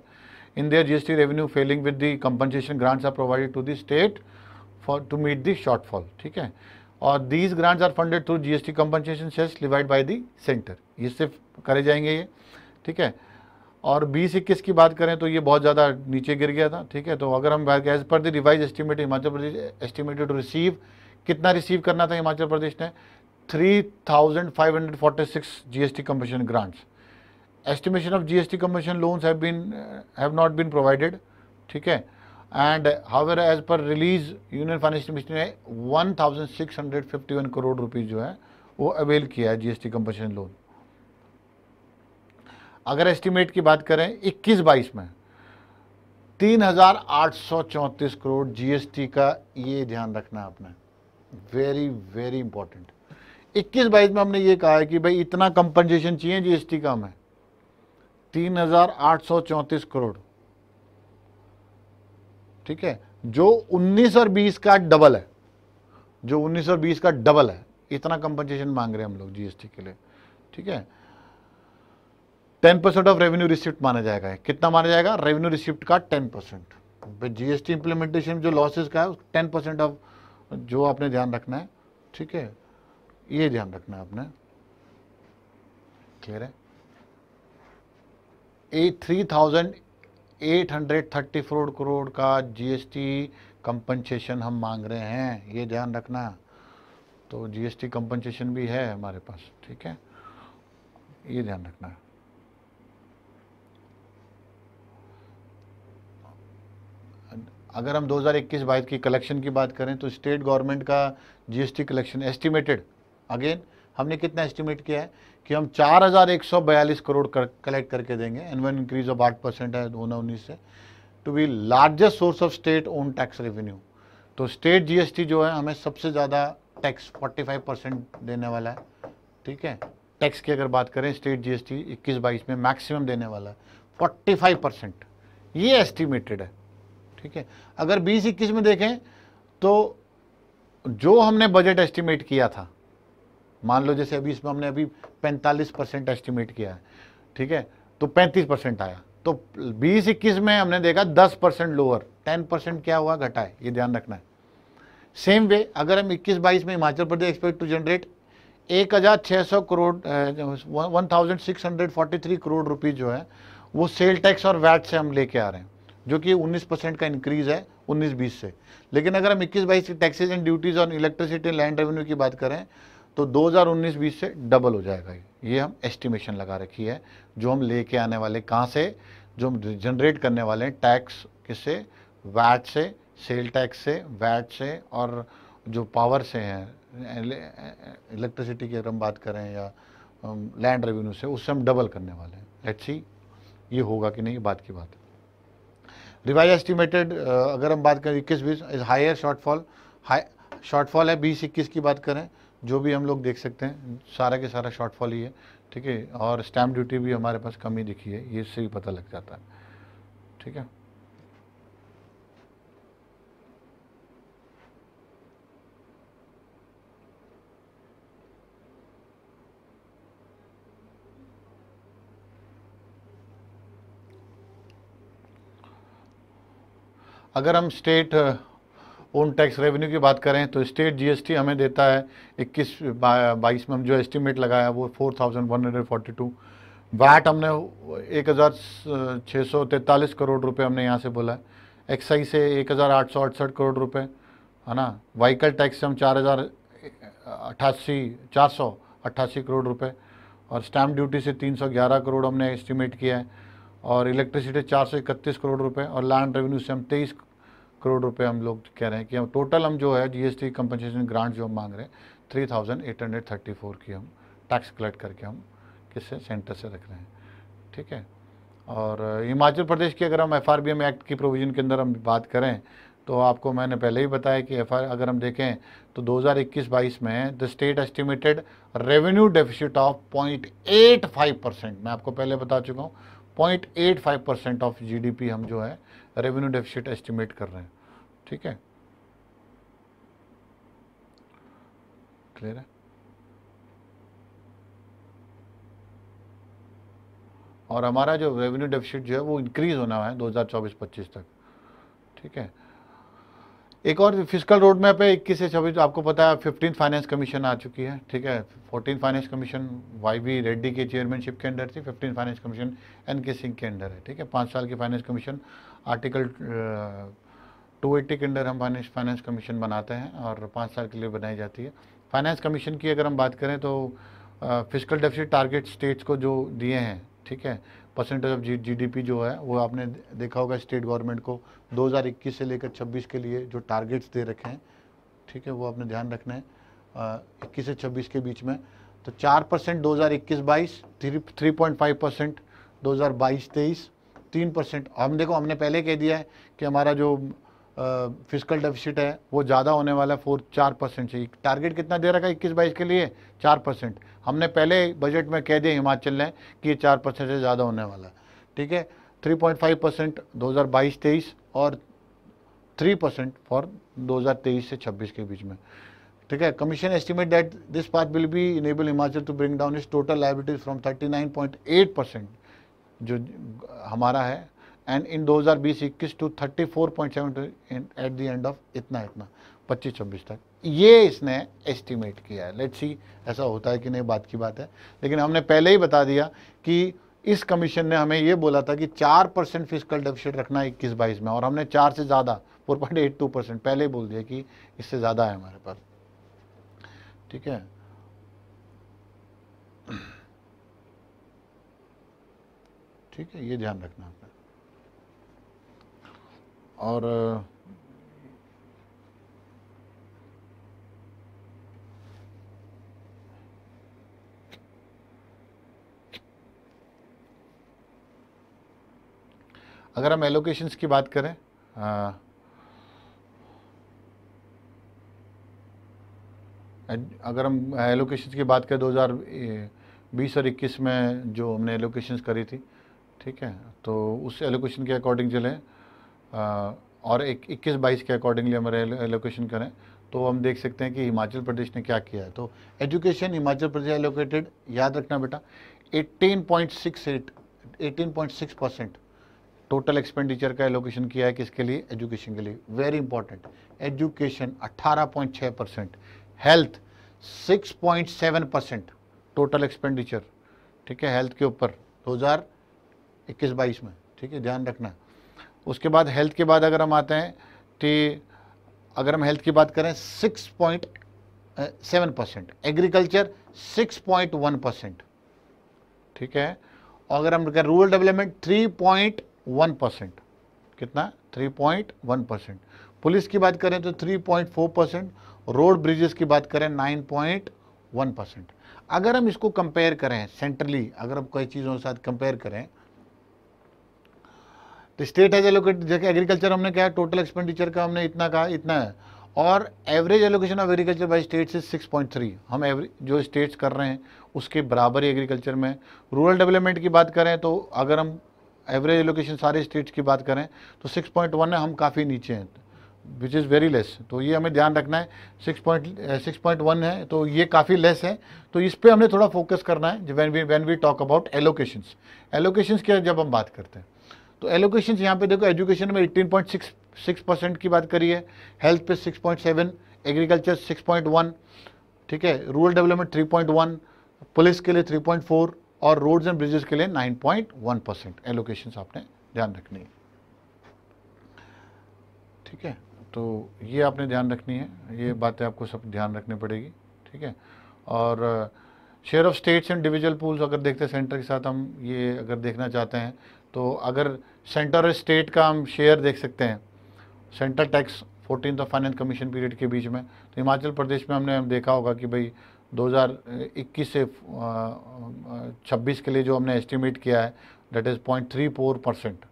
in S GST revenue falling with the compensation grants are provided to the state for to meet the shortfall ठीक है और these grants are funded through GST compensation cess divide by the centre ये सिर्फ करे जाएंगे ये ठीक है और बीस इक्कीस की बात करें तो ये बहुत ज़्यादा नीचे गिर गया था ठीक है तो अगर हम as per the revise estimate Himachal Pradesh estimated to receive कितना रिसीव करना था हिमाचल प्रदेश ने 3,546 GST commission grants. Estimation of GST commission loans have been uh, have not been provided. theek hai and uh, however as per release Union Finance Ministry ne 1,651 crore rupees jo hai wo avail kiya है GST compensation loan अगर estimate की बात करें 21-22 में 3,834 crore GST का ये ध्यान रखना है आपने वेरी वेरी इंपॉर्टेंट इक्कीस बाईस में हमने ये कहा है कि भाई इतना कंपनसेशन चाहिए जी एस टी का हमें तीन हजार आठ सौ चौंतीस करोड़ ठीक है जो उन्नीस और बीस का डबल है जो उन्नीस और बीस का डबल है इतना कंपनसेशन मांग रहे हैं हम लोग जीएसटी के लिए ठीक है ten percent of revenue receipt माना जाएगा कितना माना जाएगा रेवेन्यू रिसिप्ट का टेन परसेंट जीएसटी इंप्लीमेंटेशन जो लॉसेस का है टेन परसेंट ऑफ जो आपने ध्यान रखना है ठीक है ये ध्यान रखना आपने क्लियर है a three thousand eight hundred thirty four crore का जीएसटी कंपनसेशन हम मांग रहे हैं ये ध्यान रखना तो जीएसटी कंपनसेशन भी है हमारे पास ठीक है ये ध्यान रखना अगर हम 2021 हज़ार की कलेक्शन की बात करें तो स्टेट गवर्नमेंट का जीएसटी कलेक्शन एस्टिमेटेड अगेन हमने कितना एस्टिमेट किया है कि हम 4,142 करोड़ कर, कलेक्ट करके देंगे एनुअल इंक्रीज ऑफ आठ परसेंट है दो उन्नीस से to be largest source of state own tax revenue तो स्टेट जीएसटी जो है हमें सबसे ज़्यादा टैक्स 45 परसेंट देने वाला है ठीक है टैक्स की अगर बात करें स्टेट जीएसटी 21 बाईस में मैक्सिमम देने वाला है 45 परसेंट ये एस्टिमेटेड है ठीक है अगर बीस इक्कीस में देखें तो जो हमने बजट एस्टिमेट किया था मान लो जैसे अभी इसमें हमने अभी 45 परसेंट एस्टिमेट किया है ठीक है तो 35 परसेंट आया तो बीस इक्कीस में हमने देखा 10 परसेंट लोअर 10 परसेंट क्या हुआ घटा है ये ध्यान रखना है सेम वे अगर हम इक्कीस बाईस में Himachal Pradesh expect to generate एक हज़ार छः सौ crore one thousand six hundred forty three crore rupees जो है वो सेल टैक्स और वैट से हम लेके आ रहे हैं जो कि 19 परसेंट का इंक्रीज़ है 19-20 से लेकिन अगर हम 21-22 के टैक्सेज एंड ड्यूटीज़ और इलेक्ट्रिसिटी लैंड रेवेन्यू की बात करें तो 2019-20 से डबल हो जाएगा ये ये हम एस्टिमेशन लगा रखी है जो हम लेके आने वाले कहाँ से जो हम जनरेट करने वाले हैं टैक्स किससे वैट से सेल टैक्स से वैट से और जो पावर से हैं इलेक्ट्रिसिटी की अगर हम बात करें या लैंड रेवेन्यू से उससे हम डबल करने वाले हैं लेट्स सी ये होगा कि नहीं बात की बात रिवाइज एस्टिमेटेड अगर हम बात करें इक्कीस बीस is higher shortfall high shortfall है बीस इक्कीस की बात करें जो भी हम लोग देख सकते हैं सारा के सारा शॉर्टफॉल ही है ठीक है और स्टैम्प ड्यूटी भी हमारे पास कम ही दिखी है ये इससे भी पता लग जाता है ठीक है अगर हम स्टेट ओन टैक्स रेवेन्यू की बात करें तो स्टेट जीएसटी हमें देता है इक्कीस बाईस में हम जो एस्टिमेट लगाया वो four thousand one hundred forty two VAT हमने एक हज़ार छः सौ करोड़ रुपए हमने यहाँ से बोला है एक्साइज से एक हज़ार आठ सौ अड़सठ करोड़ रुपए है ना वहीकल टैक्स से हम चार हज़ार अट्ठासी चार सौ अट्ठासी करोड़ रुपए और स्टैम्प ड्यूटी से तीन सौ ग्यारह करोड़ हमने एस्टिमेट किया है और इलेक्ट्रिसिटी चार सौ इकतीस करोड़ रुपए और लैंड रेवेन्यू से हम तेईस करोड़ रुपए हम लोग कह रहे हैं कि हम टोटल हम जो है जीएसटी कंपनसेशन ग्रांट जो हम मांग रहे हैं three thousand eight hundred thirty four की हम टैक्स कलेक्ट करके हम किससे सेंटर से रख रहे हैं ठीक है और हिमाचल प्रदेश की अगर हम एफ एक्ट की प्रोविज़न के अंदर हम बात करें तो आपको मैंने पहले ही बताया कि एफ अगर हम देखें तो 2021-22 में the state estimated revenue deficit of 0.85 percent मैं आपको पहले बता चुका हूँ 0.85 परसेंट ऑफ जीडीपी हम जो है रेवेन्यू डेफिशिट एस्टिमेट कर रहे हैं ठीक है क्लियर है और हमारा जो रेवेन्यू डेफिसिट जो है वो इंक्रीज होना है 2024-25 तक ठीक है एक और फिजिकल रोड मैप है इक्कीस से छब्बीस आपको पता है फिफ्टीन फाइनेंस कमीशन आ चुकी है ठीक है fourteen finance commission Y B Reddy के चेयरमैनशिप के अंडर थी फिफ्टीन फाइनेंस कमीशन एन के सिंह के अंडर है ठीक है पाँच साल की finance commission article two eighty के अंडर हम फाइनेंस फाइनेंस कमीशन बनाते हैं और पाँच साल के लिए बनाई जाती है फाइनेंस कमीशन की अगर हम बात करें तो फिजिकल डेफिसिट टारगेट स्टेट्स को जो दिए हैं ठीक है परसेंटेज ऑफ जी जीडीपी जो है वो आपने देखा होगा स्टेट गवर्नमेंट को 2021 से लेकर 26 के लिए जो टारगेट्स दे रखे हैं ठीक है वो आपने ध्यान रखना है इक्कीस से छब्बीस के बीच में तो चार परसेंट दो हज़ार इक्कीस बाईस three three point five percent दो हज़ार बाईस तेईस तीन परसेंट हम देखो हमने पहले कह दिया है कि हमारा जो फिजिकल डेफिसिट है वो ज़्यादा होने वाला है फोर चार परसेंट से टारगेट कितना दे रखा है इक्कीस बाईस के लिए चार परसेंट हमने पहले बजट में कह दिया हिमाचल ने कि ये चार परसेंट से ज़्यादा होने वाला है ठीक है थ्री पॉइंट फाइव परसेंट दो हज़ार बाईस तेईस और थ्री परसेंट फॉर दो हज़ार तेईस से छब्बीस के बीच में ठीक है commission estimate debt this part will be enable Himachal to bring down इस total liabilities from thirty nine point eight percent जो हमारा है एंड इन 2020 इक्कीस to 34.7 at the end of इतना इतना पच्चीस छब्बीस तक ये इसने एस्टिमेट किया है लेट्स सी ऐसा होता है कि नहीं बात की बात है लेकिन हमने पहले ही बता दिया कि इस कमीशन ने हमें ये बोला था कि चार परसेंट फिजिकल डेफिसिट रखना है इक्कीस बाईस में और हमने चार से ज़्यादा four point eight two percent पहले ही बोल दिया कि इससे ज़्यादा है हमारे पास ठीक है ठीक है ये ध्यान रखना आपका और अगर हम एलोकेशंस की बात करें आ, अगर हम एलोकेशंस की बात करें 2020 और 21 में जो हमने एलोकेशंस करी थी ठीक है तो उस एलोकेशन के अकॉर्डिंग चलें और एक इक्कीस बाईस के अकॉर्डिंगली हमारे एलोकेशन करें तो हम देख सकते हैं कि हिमाचल प्रदेश ने क्या किया है तो एजुकेशन हिमाचल प्रदेश एलोकेटेड याद रखना बेटा 18.68 18.6 परसेंट टोटल एक्सपेंडिचर का एलोकेशन किया है किसके लिए एजुकेशन के लिए very important education 18.6 percent health 6.7 percent total expenditure ठीक है हेल्थ के ऊपर हज़ार इक्कीस बाईस में ठीक है ध्यान रखना उसके बाद हेल्थ के बाद अगर हम आते हैं तो अगर हम हेल्थ की बात करें six point seven percent agriculture six point one percent ठीक है और अगर हम कहें rural development three point one percent कितना three point one percent police की बात करें तो three point four percent road bridges की बात करें नाइन पॉइंट वन परसेंट अगर हम इसको कंपेयर करें सेंट्रली अगर हम कई चीज़ों के साथ कंपेयर करें तो स्टेट हैज एलोकेट जैसे एग्रीकल्चर हमने कहा टोटल एक्सपेंडिचर का हमने इतना कहा इतना है और average allocation of agriculture by states is 6.3 हम एवरेज जो स्टेट्स कर रहे हैं उसके बराबर ही एग्रीकल्चर में रूरल डेवलपमेंट की बात करें तो अगर हम एवरेज एलोकेशन सारे स्टेट्स की बात करें तो 6.1 है हम काफ़ी नीचे हैं विच इज़ वेरी लेस तो ये हमें ध्यान रखना है six point six point one है तो ये काफ़ी लेस है तो इस पर हमने थोड़ा फोकस करना है when we when we talk about allocations allocations की जब हम बात करते हैं तो एलोकेशन यहाँ पे देखो एजुकेशन में 18.66 परसेंट की बात करी है हेल्थ पे 6.7 एग्रीकल्चर 6.1 ठीक है रूरल डेवलपमेंट 3.1 पुलिस के लिए 3.4 और रोड्स एंड ब्रिजेस के लिए 9.1 परसेंट एलोकेशन आपने ध्यान रखनी है ठीक है तो ये आपने ध्यान रखनी है ये बातें आपको सब ध्यान रखनी पड़ेगी ठीक है और share of states and divisible pools अगर देखते हैं सेंटर के साथ हम ये अगर देखना चाहते हैं तो अगर सेंटर और स्टेट का हम शेयर देख सकते हैं central tax fourteen of finance commission period के बीच में तो हिमाचल प्रदेश में हमने देखा होगा कि भाई 2021 से 26 के लिए जो हमने एस्टिमेट किया है debt is point three four percent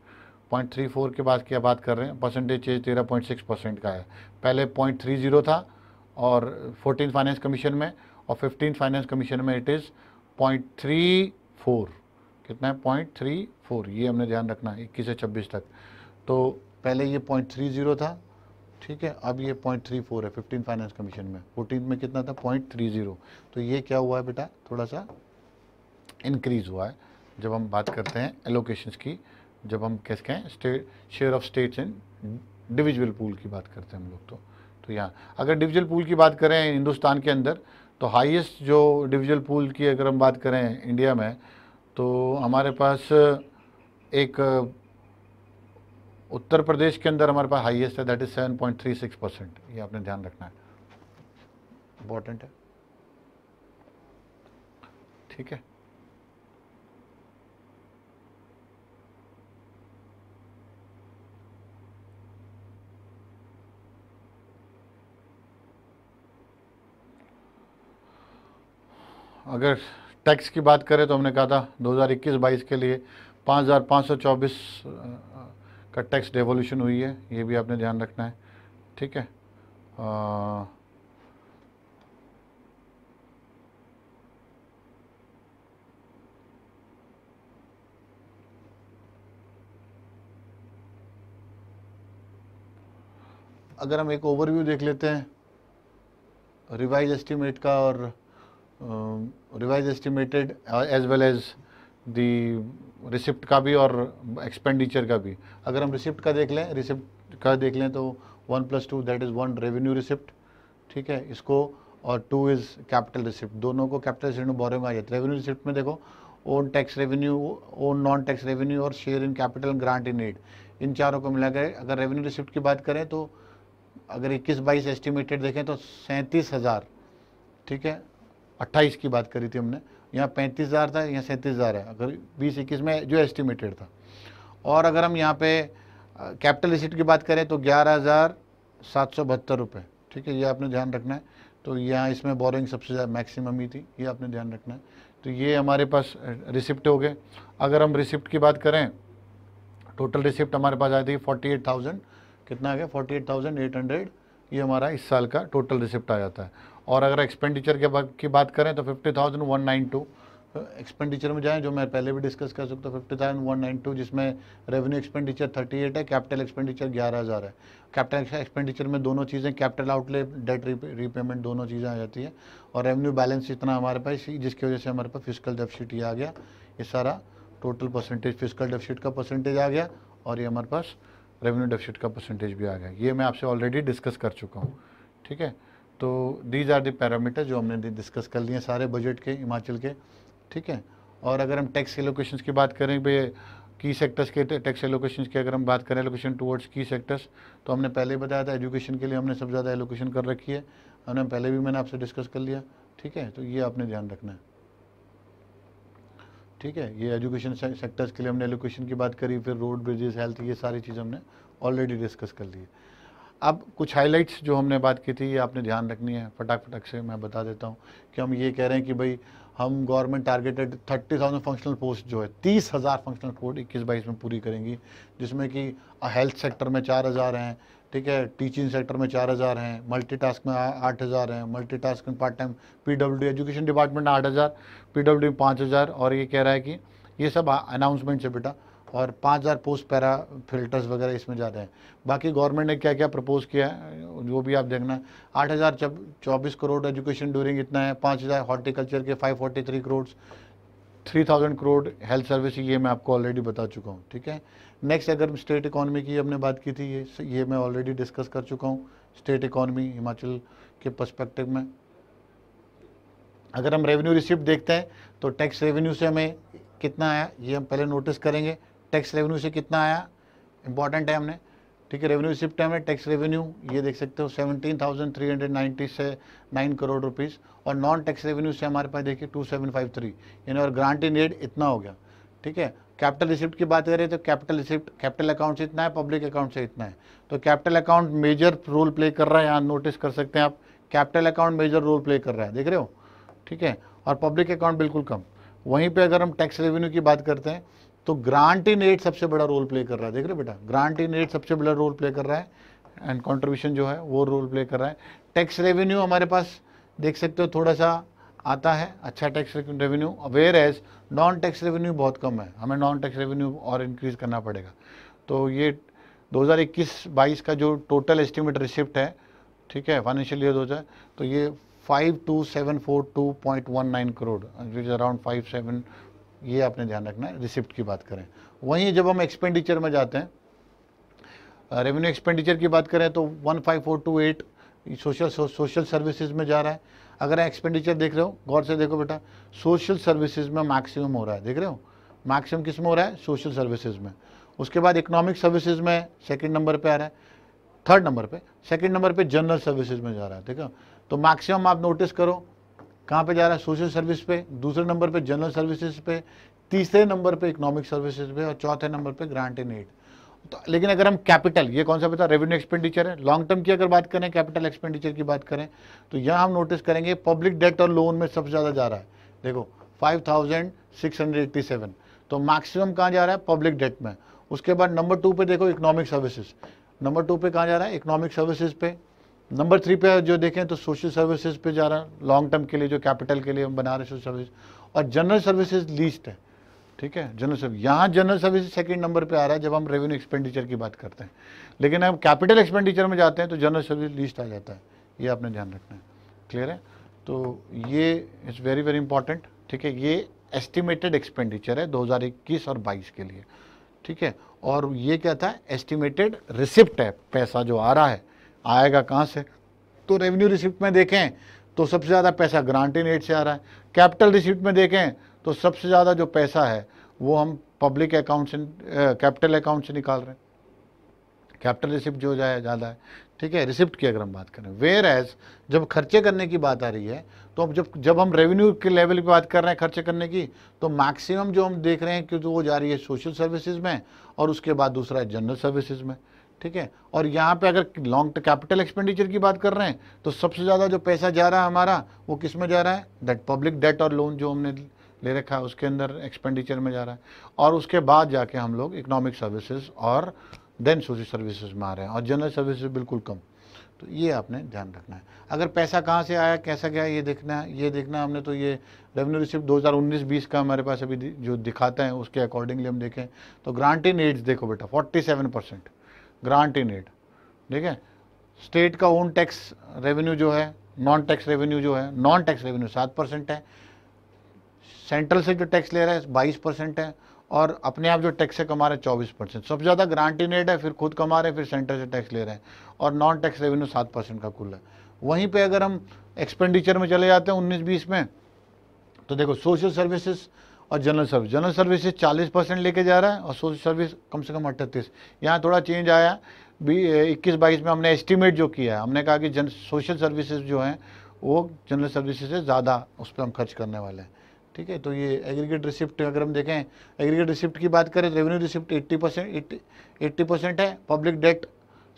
point three four के बाद क्या बात कर रहे हैं परसेंटेज चेंज तेरह पॉइंट सिक्स परसेंट का है पहले पॉइंट थ्री जीरो था और फोर्टीन फाइनेंस कमीशन में और फिफ्टीन फाइनेंस कमीशन में it is point three four कितना है पॉइंट थ्री फोर ये हमने ध्यान रखना है इक्कीस से छब्बीस तक तो पहले ये पॉइंट थ्री जीरो था ठीक है अब ये पॉइंट थ्री फोर है फिफ्टीन फाइनेंस कमीशन में फोर्टीन में कितना था पॉइंट थ्री जीरो तो ये क्या हुआ है बेटा थोड़ा सा इंक्रीज़ हुआ है जब हम बात करते हैं एलोकेशन की जब हम कैसे कहें state share of states in divisible pool की बात करते हैं हम लोग तो तो यहाँ अगर डिविजुअल पूल की बात करें हिंदुस्तान के अंदर तो हाईएस्ट जो डिविजुअल पूल की अगर हम बात करें इंडिया में तो हमारे पास एक उत्तर प्रदेश के अंदर हमारे पास हाईएस्ट है दैट इज़ 7.36 परसेंट ये आपने ध्यान रखना है इंपॉर्टेंट है ठीक है अगर टैक्स की बात करें तो हमने कहा था 2021-22 के लिए 5,524 का टैक्स डेवोल्यूशन हुई है ये भी आपने ध्यान रखना है ठीक है आ, अगर हम एक ओवरव्यू देख लेते हैं रिवाइज एस्टीमेट का और revise um, revised estimated uh, as well as the receipt का भी और एक्सपेंडिचर का भी अगर हम रिसिप्ट का देख लें रिसिप्ट का देख लें तो one plus two that is one revenue receipt ठीक है इसको और टू इज़ कैपिटल रिसिप्ट दोनों को कैपिटल रिसिप्ट में बोरिंग आ जाती है रेवेन्यू रिसिप्ट में देखो own tax revenue own non tax revenue और share in capital grant in aid इन चारों को मिलाकर अगर रेवेन्यू रिसिप्ट की बात करें तो अगर इक्कीस बाईस एस्टिमेटेड देखें तो सैंतीस हज़ार ठीक है अट्ठाईस की बात करी थी हमने यहाँ पैंतीस हज़ार था यहाँ सैंतीस हज़ार है अगर बीस इक्कीस में जो एस्टिमेटेड था और अगर हम यहाँ पे कैपिटल रिसिट की बात करें तो ग्यारह हज़ार सात सौ बहत्तर रुपये ठीक है ये आपने ध्यान रखना है तो यहाँ इसमें बोरिंग सबसे ज़्यादा मैक्सिमम ही थी ये आपने ध्यान रखना है तो ये हमारे पास रिसिप्ट हो गए अगर हम रिसिप्ट की बात करें टोटल रिसिप्ट हमारे पास आई थी फोर्टी एट थाउजेंड कितना आ गया forty eight thousand eight hundred ये हमारा इस साल का टोटल रिसिप्ट आ जाता है और अगर एक्सपेंडिचर के की बात करें तो fifty thousand one nine two expenditure में जाएँ जो मैं पहले भी डिस्कस कर सकता हूँ fifty thousand one nine two जिसमें रेवेन्यू एक्सपेंडिचर थर्टी एट है कैपिटल एक्सपेंडिचर ग्यारह हज़ार है कैपिटल एक्सपेंडिचर में दोनों चीज़ें कैपिटल आउटले डेट रीपेमेंट दोनों चीज़ें आ जाती है और रेवेन्यू बैलेंस इतना हमारे पास जिसकी वजह से हमारे पास फिजिकल डेफिशिट ये आ गया ये सारा टोटल परसेंटेज फिजिकल डेफिशिट का परसेंटेज आ गया और ये हमारे पास रेवेन्यू डेफिशिट का परसेंटेज भी आ गया ये मैं आपसे ऑलरेडी डिस्कस कर चुका हूँ ठीक है तो दीज आर दी पैरामीटर जो हमने डिस्कस कर लिए सारे बजट के हिमाचल के ठीक है और अगर हम टैक्स एलोकेशन की बात करें भाई की सेक्टर्स के टैक्स एलोकेशन की अगर हम बात करें एलोकेशन टूवर्ड्स की सेक्टर्स तो हमने पहले ही बताया था एजुकेशन के लिए हमने सबसे ज़्यादा एलोकेशन कर रखी है हमने पहले भी मैंने आपसे डिस्कस कर लिया ठीक है तो ये आपने ध्यान रखना है ठीक है ये एजुकेशन सेक्टर्स के लिए हमने एलोकेशन की बात करी फिर रोड ब्रिजेस हेल्थ ये सारी चीज़ हमने ऑलरेडी डिस्कस कर ली है अब कुछ हाइलाइट्स जो हमने बात की थी ये आपने ध्यान रखनी है फटाक फटाक से मैं बता देता हूँ कि हम ये कह रहे हैं कि भाई हम government targeted thirty thousand functional post जो है तीस हज़ार फंक्शनल पोस्ट इक्कीस बाईस में पूरी करेंगी जिसमें कि हेल्थ सेक्टर में चार हज़ार हैं ठीक है टीचिंग सेक्टर में चार हज़ार हैं मल्टी टास्क में आठ हज़ार हैं मल्टी टास्क में part time P W education department आठ हज़ार पी डब्ल्यू पाँच हज़ार और ये कह रहा है कि ये सब अनाउंसमेंट है बेटा और 5000 पोस्ट पैरा फिल्टर्स वगैरह इसमें जा रहे हैं बाकी गवर्नमेंट ने क्या क्या प्रपोज़ किया है वो भी आप देखना आठ हज़ार चौबीस करोड़ एजुकेशन ड्यूरिंग इतना है पाँच हज़ार हॉर्टिकल्चर के five forty three crore three thousand crore health service ये मैं आपको ऑलरेडी बता चुका हूँ ठीक है नेक्स्ट अगर स्टेट इकोनॉमी की हमने बात की थी ये ये मैं ऑलरेडी डिस्कस कर चुका हूँ स्टेट इकॉनमी हिमाचल के परस्पेक्टिव में अगर हम रेवेन्यू रिसिप्ट देखते हैं तो टैक्स रेवेन्यू से हमें कितना आया ये हम पहले नोटिस करेंगे टैक्स रेवेन्यू से कितना आया इंपॉर्टेंट है हमने ठीक है रेवेन्यू शिफ्ट है टैक्स रेवेन्यू ये देख सकते हो seventeen thousand three hundred ninety से नाइन करोड़ रुपीज़ और नॉन टैक्स रेवेन्यू से हमारे पास देखिए टू सेवन फाइव थ्री यानी और ग्रांट इन एड इतना हो गया ठीक है कैपिटल रिसिप्ट की बात करें तो कैपिटल रिसिप्ट कैपिटल अकाउंट से इतना है पब्लिक अकाउंट से इतना है तो capital account major role play कर रहा है यहाँ नोटिस कर सकते हैं आप capital account major role play कर रहा है देख रहे हो ठीक है और पब्लिक अकाउंट बिल्कुल कम वहीं पर अगर हम टैक्स रेवेन्यू की बात करते हैं तो ग्रांट इन एड सबसे बड़ा रोल प्ले कर रहा है देख रहे बेटा ग्रांट इन एड सबसे बड़ा रोल प्ले कर रहा है एंड कॉन्ट्रीब्यूशन जो है वो रोल प्ले कर रहा है टैक्स रेवेन्यू हमारे पास देख सकते हो थोड़ा सा आता है अच्छा tax revenue whereas non tax revenue बहुत कम है हमें नॉन टैक्स रेवेन्यू और इंक्रीज़ करना पड़ेगा तो ये 2021-22 का जो टोटल एस्टिमेट रिसिप्ट है ठीक है फाइनेंशियल ईयर दो हज़ार तो ये 52742.19 crore which around around seven ये आपने ध्यान रखना है रिसिप्ट की बात करें वहीं जब हम एक्सपेंडिचर में जाते हैं रेवेन्यू एक्सपेंडिचर की बात करें तो one five four two eight social social services में जा रहा है अगर एक्सपेंडिचर देख रहे हो गौर से देखो बेटा सोशल सर्विसेज में मैक्सिमम हो रहा है देख रहे हो मैक्सिमम किस में हो रहा है सोशल सर्विसेज में उसके बाद इकोनॉमिक सर्विसेज में सेकंड नंबर पे आ रहा है थर्ड नंबर पे सेकंड नंबर पे जनरल सर्विसेज में जा रहा है ठीक है तो मैक्सिमम आप नोटिस करो कहाँ पे जा रहा है सोशल सर्विस पे दूसरे नंबर पे जनरल सर्विसेज पे तीसरे नंबर पे इकोनॉमिक सर्विसेज पे और चौथे नंबर पे ग्रांट इन एड तो लेकिन अगर हम कैपिटल ये कौन सा बता रेवेन्यू एक्सपेंडिचर है लॉन्ग टर्म की अगर बात करें कैपिटल एक्सपेंडिचर की बात करें तो यहाँ हम नोटिस करेंगे पब्लिक डेट और लोन में सबसे ज़्यादा जा रहा है देखो फाइव तो मैक्सिमम कहाँ जा रहा है पब्लिक डेट में उसके बाद नंबर टू पे देखो इकोनॉमिक सर्विसेज नंबर टू पे कहाँ जा रहा है इकोनॉमिक सर्विसेज पे नंबर थ्री पे जो देखें तो सोशल सर्विसेज पे जा रहा है लॉन्ग टर्म के लिए जो कैपिटल के लिए हम बना रहे सोशल सर्विस और जनरल सर्विसेज लीस्ट है ठीक है जनरल सर्विस यहाँ जनरल सर्विस सेकंड नंबर पे आ रहा है जब हम रेवेन्यू एक्सपेंडिचर की बात करते हैं लेकिन हम कैपिटल एक्सपेंडिचर में जाते हैं तो जनरल सर्विस लीस्ट आ जाता है ये आपने ध्यान रखना है क्लियर है तो ये इज़ वेरी वेरी इंपॉर्टेंट ठीक है ये एस्टिमेटेड एक्सपेंडिचर है दो और बाईस के लिए ठीक है और ये क्या था एस्टिमेटेड रिसिप्ट है पैसा जो आ रहा है आएगा कहाँ से तो रेवेन्यू रिसिप्ट में देखें तो सबसे ज़्यादा पैसा ग्रांट इन एड से आ रहा है कैपिटल रिसिप्ट में देखें तो सबसे ज़्यादा जो पैसा है वो हम पब्लिक अकाउंट से कैपिटल अकाउंट से निकाल रहे हैं कैपिटल रिसिप्ट जो जाए ज़्यादा है ठीक है रिसिप्ट की अगर हम बात करें वेयर एज जब खर्चे करने की बात आ रही है तो अब जब जब हम रेवेन्यू के लेवल की बात कर रहे हैं खर्चे करने की तो मैक्सिमम जो हम देख रहे हैं कि जो वो जा रही है सोशल सर्विसेज में और उसके बाद दूसरा है जनरल सर्विसेज में ठीक है और यहाँ पे अगर लॉन्ग कैपिटल एक्सपेंडिचर की बात कर रहे हैं तो सबसे ज़्यादा जो पैसा जा रहा है हमारा वो किस में जा रहा है दैट पब्लिक डेट और लोन जो हमने ले रखा है उसके अंदर एक्सपेंडिचर में जा रहा है और उसके बाद जाके हम लोग इकोनॉमिक सर्विसेज और देन सोशल सर्विसेज में आ रहे हैं और जनरल सर्विसेज बिल्कुल कम तो ये आपने ध्यान रखना है अगर पैसा कहाँ से आया कैसा गया ये देखना है ये देखना हमने तो ये रेवेन्यू रिसिप्ट 2019-20 का हमारे पास अभी जो दिखाते हैं उसके अकॉर्डिंगली हम देखें तो ग्रांट इन एड्स देखो बेटा 47 परसेंट ग्रांट इन इट ठीक है स्टेट का ओन टैक्स रेवेन्यू जो है नॉन टैक्स रेवेन्यू जो है नॉन टैक्स रेवेन्यू सात परसेंट है सेंट्रल से जो टैक्स ले रहा है बाईस परसेंट है और अपने आप जो टैक्स से कमा रहे हैं चौबीस परसेंट सबसे ज़्यादा ग्रांटी नेट है फिर खुद कमा रहे हैं फिर सेंट्रल से टैक्स ले रहे हैं और नॉन टैक्स रेवेन्यू सात परसेंट का कुल है वहीं पे अगर हम एक्सपेंडिचर में चले जाते हैं उन्नीस बीस में तो देखो सोशल सर्विसेज और जनरल सर्विस जनरल सर्विस से चालीस परसेंट लेके जा रहा है और सोशल सर्विस कम से कम अट्ठतीस यहाँ थोड़ा चेंज आया भी इक्कीस बाईस में हमने एस्टिमेट जो किया है हमने कहा कि जन सोशल सर्विसेज जो हैं वो जनरल सर्विसेज से ज़्यादा उस पर हम खर्च करने वाले हैं ठीक है तो ये एग्रीगेट रिसिप्ट अगर हम देखें एग्रीगेट रिसिप्ट की बात करें तो revenue receipt eighty percent eighty percent है पब्लिक डेट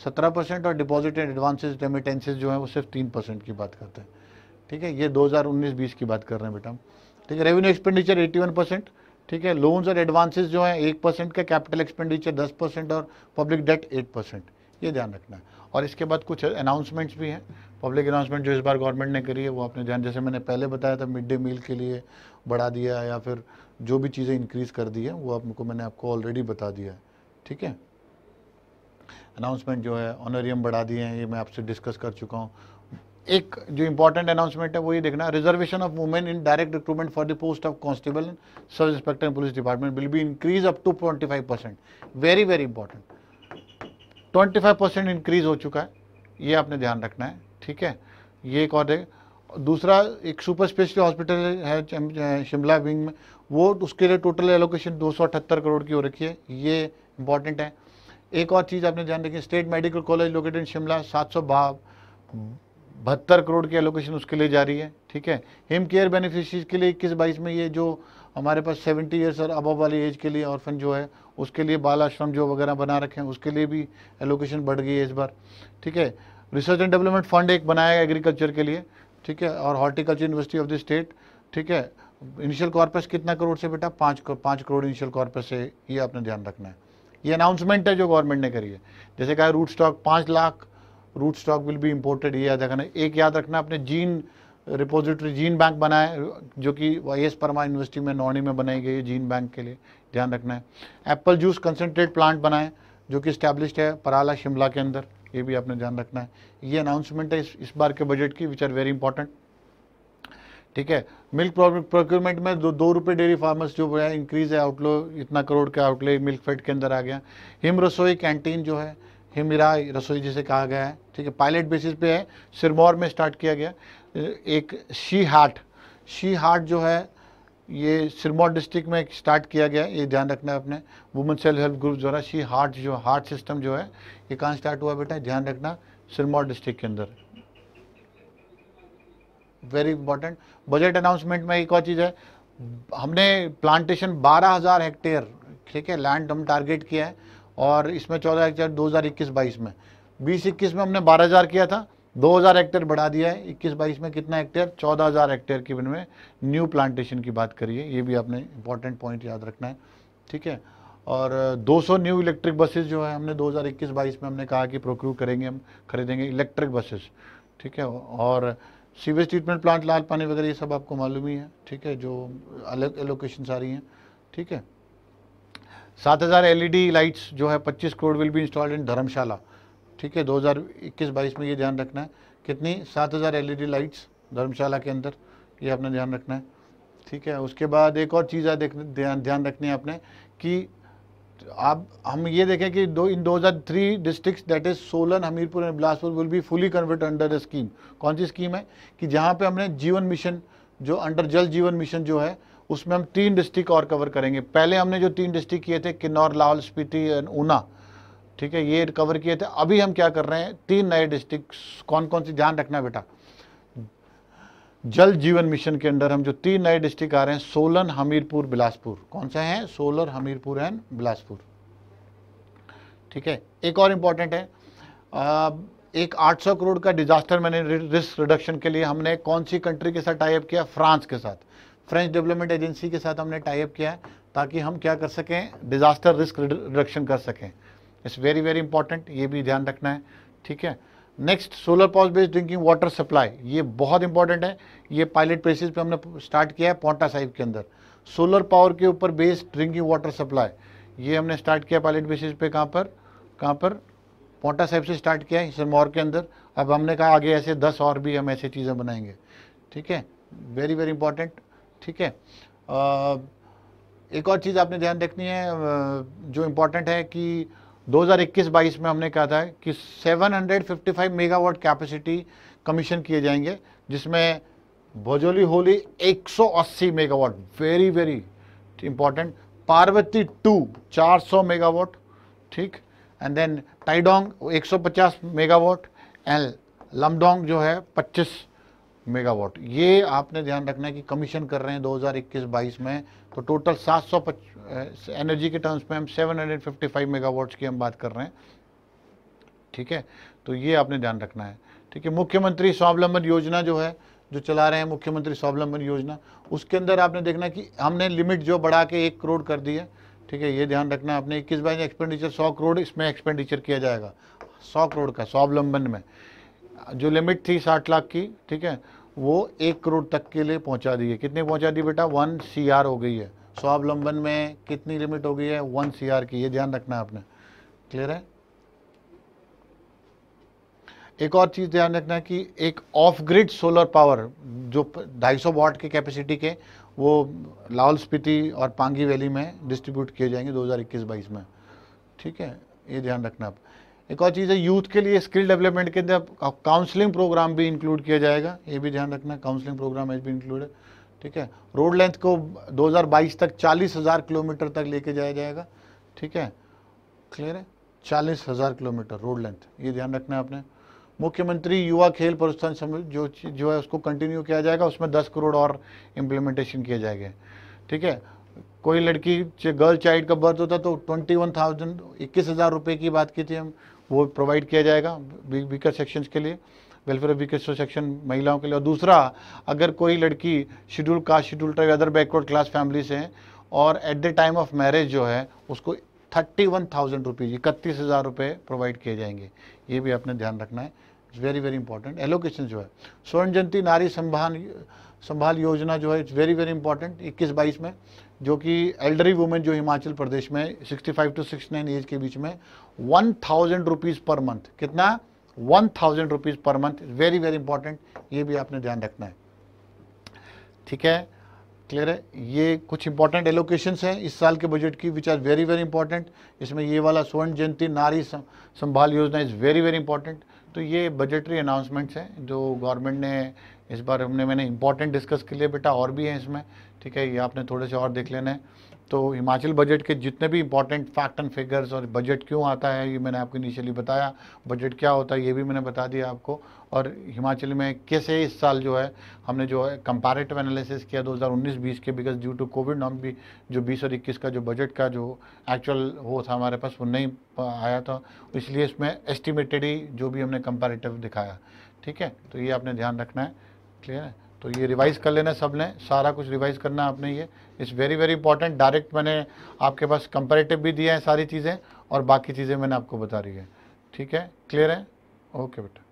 सत्रह परसेंट और डिपॉजिट एंड एडवांसेज रेमिटेंसेज जो हैं वो सिर्फ तीन परसेंट की बात करते हैं ठीक है ये उन्नीस बीस की बात कर रहे हैं बेटा हम ठीक है रेवेन्यू एक्सपेंडिचर 81 परसेंट ठीक है लोन्स और एडवांसेस जो हैं एक परसेंट का कैपिटल एक्सपेंडिचर दस परसेंट और पब्लिक डेट 8 परसेंट ये ध्यान रखना है और इसके बाद कुछ अनाउंसमेंट्स भी हैं पब्लिक अनाउंसमेंट जो इस बार गवर्नमेंट ने करी है वो आपने ध्यान जैसे मैंने पहले बताया था मिड डे मील के लिए बढ़ा दिया या फिर जो भी चीज़ें इंक्रीज़ कर दी है वो आपको मैंने आपको ऑलरेडी बता दिया है ठीक है अनाउंसमेंट जो है ऑनरियम बढ़ा दिए हैं ये मैं आपसे डिस्कस कर चुका हूँ एक जो इंपॉर्टेंट अनाउंसमेंट है वो ये देखना reservation of women in direct recruitment for the post of constable sub inspector police department will be increase up to 25 percent very very important 25 percent increase हो चुका है ये आपने ध्यान रखना है ठीक है ये एक और है दूसरा एक सुपर स्पेशल हॉस्पिटल है शिमला विंग में वो उसके लिए टोटल एलोकेशन दो करोड़ की हो रखी है ये इंपॉर्टेंट है एक और चीज़ आपने ध्यान रखी state medical college located Shimla सात सौ बहत्तर करोड़ की एलोकेशन उसके लिए जा रही है ठीक है हिम केयर बेनिफिशरीज के लिए इक्कीस बाईस में ये जो हमारे पास सेवेंटी ईयर्स और अबव वाली एज के लिए ऑर्फन जो है उसके लिए बाल आश्रम जो वगैरह बना रखे हैं उसके लिए भी एलोकेशन बढ़ गई है इस बार ठीक है रिसर्च एंड डेवलपमेंट फंड एक बनाया है एग्रीकल्चर के लिए ठीक है और horticulture university of the state ठीक है इनिशियल कॉर्पस कितना करोड़ से बेटा पाँच करोड़ पाँच करोड़ इनिशियल कॉर्पस से ये आपने ध्यान रखना है ये अनाउंसमेंट है जो गवर्नमेंट ने करी है जैसे कहा रूट स्टॉक पाँच lakh root stock will be imported ये याद रखना एक याद रखना अपने जीन रिपोजिटरी जीन बैंक बनाए जो कि वाई एस परमा यूनिवर्सिटी में नौनी में बनाई गई है जीन बैंक के लिए ध्यान रखना है एप्पल जूस कंसनट्रेट प्लांट बनाए जो कि इस्टेब्लिश है पराला शिमला के अंदर ये भी आपने ध्यान रखना है ये अनाउंसमेंट है इस, इस बार के बजट की विच आर वेरी इंपॉर्टेंट ठीक है मिल्क प्रोक्योरमेंट में दो दो रुपये डेयरी फार्मर्स जो है इंक्रीज है आउटलो इतना करोड़ का आउटले मिल्क फेड के अंदर आ गया हिम रसोई कैंटीन जो है हिमिरा रसोई जिसे कहा गया है ठीक है पायलट बेसिस पे है सिरमौर में स्टार्ट किया गया एक शी हाट शी हाट जो है ये सिरमौर डिस्ट्रिक्ट में स्टार्ट किया गया ये ध्यान रखना है अपने वुमेन सेल्फ हेल्प ग्रुप द्वारा शी हार्ट जो हार्ट सिस्टम जो है ये कहाँ स्टार्ट हुआ बेटा ध्यान रखना सिरमौर डिस्ट्रिक्ट के अंदर वेरी इंपॉर्टेंट बजट अनाउंसमेंट में एक और चीज़ है हमने प्लांटेशन 12,000 हेक्टेयर ठीक है लैंड हम टारगेट किया है और इसमें चौदह हेक्टेयर दो हज़ार इक्कीस बाईस में बीस इक्कीस में हमने बारह हज़ार किया था दो हज़ार हेक्टेयर बढ़ा दिया है इक्कीस बाईस में कितना हेक्टेयर चौदह हज़ार हेक्टेयर की में न्यू प्लांटेशन की बात करिए ये भी आपने इंपॉर्टेंट पॉइंट याद रखना है ठीक है और 200 न्यू इलेक्ट्रिक बसेस जो है हमने 2021-22 में हमने कहा कि प्रोक्यू करेंगे हम खरीदेंगे इलेक्ट्रिक बसेस ठीक है और सीवेज ट्रीटमेंट प्लांट लाल पानी वगैरह ये सब आपको मालूम ही है ठीक है जो अलग एलोकेशन आ रही हैं ठीक है सात हज़ार एल लाइट्स e जो है पच्चीस crore will be installed in Dharamshala ठीक है 2021-22 में ये ध्यान रखना है कितनी सात हज़ार एल लाइट्स e धर्मशाला के अंदर ये आपने ध्यान रखना है ठीक है उसके बाद एक और चीज़ है ध्यान ध्यान रखनी है आपने कि आप हम ये देखें कि दो in 2003 districts that is Solan Hamirpur and Bilaspur will be fully convert under the scheme कौन सी स्कीम है कि जहाँ पे हमने जीवन मिशन जो अंडर जल जीवन मिशन जो है उसमें हम तीन डिस्ट्रिक्ट और कवर करेंगे पहले हमने जो तीन डिस्ट्रिक्ट किए थे किन्नौर लाहौल स्पीति एंड ऊना ठीक है ये कवर किए थे अभी हम क्या कर रहे हैं तीन नए डिस्ट्रिक्ट कौन कौन से ध्यान रखना बेटा जल जीवन मिशन के अंदर हम जो तीन नए डिस्ट्रिक्ट आ रहे हैं सोलन हमीरपुर बिलासपुर कौन से हैं सोलन हमीरपुर एंड बिलासपुर ठीक है एक और इम्पॉर्टेंट है एक 800 करोड़ का डिजास्टर मैंने रिस्क रिडक्शन के लिए हमने कौन सी कंट्री के साथ टाइप किया फ्रांस के साथ फ्रेंच डेवलपमेंट एजेंसी के साथ हमने टाइप किया है ताकि हम क्या कर सकें डिज़ास्टर रिस्क रिडक्शन कर सकें इट्स वेरी वेरी इंपॉर्टेंट ये भी ध्यान रखना है ठीक है next solar power based drinking water supply ये बहुत इंपॉर्टेंट है ये पायलट बेसिस पे हमने स्टार्ट किया है पोंटा साहिब के अंदर सोलर पावर के ऊपर बेस्ड ड्रिंकिंग वाटर सप्लाई ये हमने स्टार्ट किया पायलट बेसिस पे कहाँ पर कहाँ पर पोंटा साहिब से स्टार्ट किया है सिरमौर के अंदर अब हमने कहा आगे ऐसे दस और भी हम ऐसी चीज़ें बनाएंगे ठीक है वेरी वेरी इंपॉर्टेंट ठीक है एक और चीज़ आपने ध्यान रखनी है जो इम्पोर्टेंट है कि 2021-22 में हमने कहा था कि 755 मेगावाट कैपेसिटी कमीशन किए जाएंगे जिसमें Bajoli Holi 180 megawatt very very important Parbati two 400 megawatt ठीक and then Tidong 150 megawatt and Lamdong जो है 25 मेगावाट ये आपने ध्यान रखना है कि कमीशन कर रहे हैं 2021-22 में तो टोटल 700 एनर्जी के टर्म्स में हम 755 मेगावाट्स की हम बात कर रहे हैं ठीक है तो ये आपने ध्यान रखना है ठीक है मुख्यमंत्री स्वावलंबन योजना जो है जो चला रहे हैं मुख्यमंत्री स्वावलंबन योजना उसके अंदर आपने देखना कि हमने लिमिट जो बढ़ा के एक करोड़ कर दी है ठीक है ये ध्यान रखना आपने इक्कीस बाईस एक्सपेंडिचर सौ करोड़ इसमें एक्सपेंडिचर किया जाएगा सौ करोड़ का स्वावलंबन में जो लिमिट थी साठ लाख की ठीक है वो एक करोड़ तक के लिए पहुंचा दी है कितने पहुंचा दी बेटा वन सी हो गई है स्वावलंबन में कितनी लिमिट हो गई है वन सी की ये ध्यान रखना है आपने क्लियर है एक और चीज़ ध्यान रखना कि एक ऑफ ग्रिड सोलर पावर जो 250 वॉट की कैपेसिटी के वो लाहौल स्पीति और पांगी वैली में डिस्ट्रीब्यूट किए जाएंगे 2021-22 में ठीक है ये ध्यान रखना आप एक और चीज़ है यूथ के लिए स्किल डेवलपमेंट के अंदर काउंसलिंग प्रोग्राम भी इंक्लूड किया जाएगा ये भी ध्यान रखना काउंसलिंग प्रोग्राम एज भी इंक्लूड है ठीक है रोड लेंथ को 2022 तक चालीस हज़ार किलोमीटर तक लेके जाया जाएगा ठीक है क्लियर है चालीस हज़ार किलोमीटर रोड लेंथ ये ध्यान रखना है आपने मुख्यमंत्री युवा खेल प्रोत्साहन जो जो है उसको कंटिन्यू किया जाएगा उसमें दस करोड़ और इम्प्लीमेंटेशन किया जाएगा ठीक है कोई लड़की गर्ल चाइल्ड का बर्थ होता तो ट्वेंटी वन थाउजेंड इक्कीस हज़ार रुपये की बात की थी हम वो प्रोवाइड किया जाएगा वीकर सेक्शन के लिए वेलफेयर ऑफ वीकर सेक्शन महिलाओं के लिए और दूसरा अगर कोई लड़की schedule caste schedule tribe other backward class family से हैं और at the time of marriage जो है उसको थर्टी वन थाउजेंड रुपीज़ इकतीस हज़ार रुपये प्रोवाइड किए जाएंगे ये भी आपने ध्यान रखना है it's very very important allocation जो है स्वर्ण जयंती नारी संभाल संभाल योजना जो है इट्स वेरी वेरी इंपॉर्टेंट इक्कीस बाईस में जो कि एल्डरी वुमेन जो हिमाचल प्रदेश में sixty five to sixty nine age के बीच में one thousand rupees per month कितना one thousand rupees per month very very important ये भी आपने ध्यान रखना है ठीक है क्लियर है ये कुछ इंपॉर्टेंट एलोकेशन है इस साल के बजट की which are very very important इसमें ये वाला स्वर्ण जयंती नारी संभाल योजना इज़ वेरी वेरी इंपॉर्टेंट तो ये बजटरी अनाउंसमेंट्स हैं जो गवर्नमेंट ने इस बार हमने मैंने इंपॉर्टेंट डिस्कस के लिए बेटा और भी हैं इसमें ठीक है ये आपने थोड़े से और देख लेना है तो हिमाचल बजट के जितने भी इंपॉर्टेंट फैक्ट एंड फिगर्स और बजट क्यों आता है ये मैंने आपको इनिशियली बताया बजट क्या होता है ये भी मैंने बता दिया आपको और हिमाचल में कैसे इस साल जो है हमने जो है कंपैरेटिव एनालिसिस किया 2019-20 के बिकॉज ड्यू टू कोविड नॉम भी जो 20 और 21 का जो बजट का जो एक्चुअल वो था हमारे पास वो नहीं आया था इसलिए इसमें एस्टिमेटेड ही जो भी हमने कंपेरेटिव दिखाया ठीक है तो ये आपने ध्यान रखना है क्लियर है तो ये रिवाइज़ कर लेना सब ने सारा कुछ रिवाइज़ करना है आपने ये it's very very important direct मैंने आपके पास कंपेरेटिव भी दिया है सारी चीज़ें और बाकी चीज़ें मैंने आपको बता रही है ठीक है क्लियर है ओके बेटा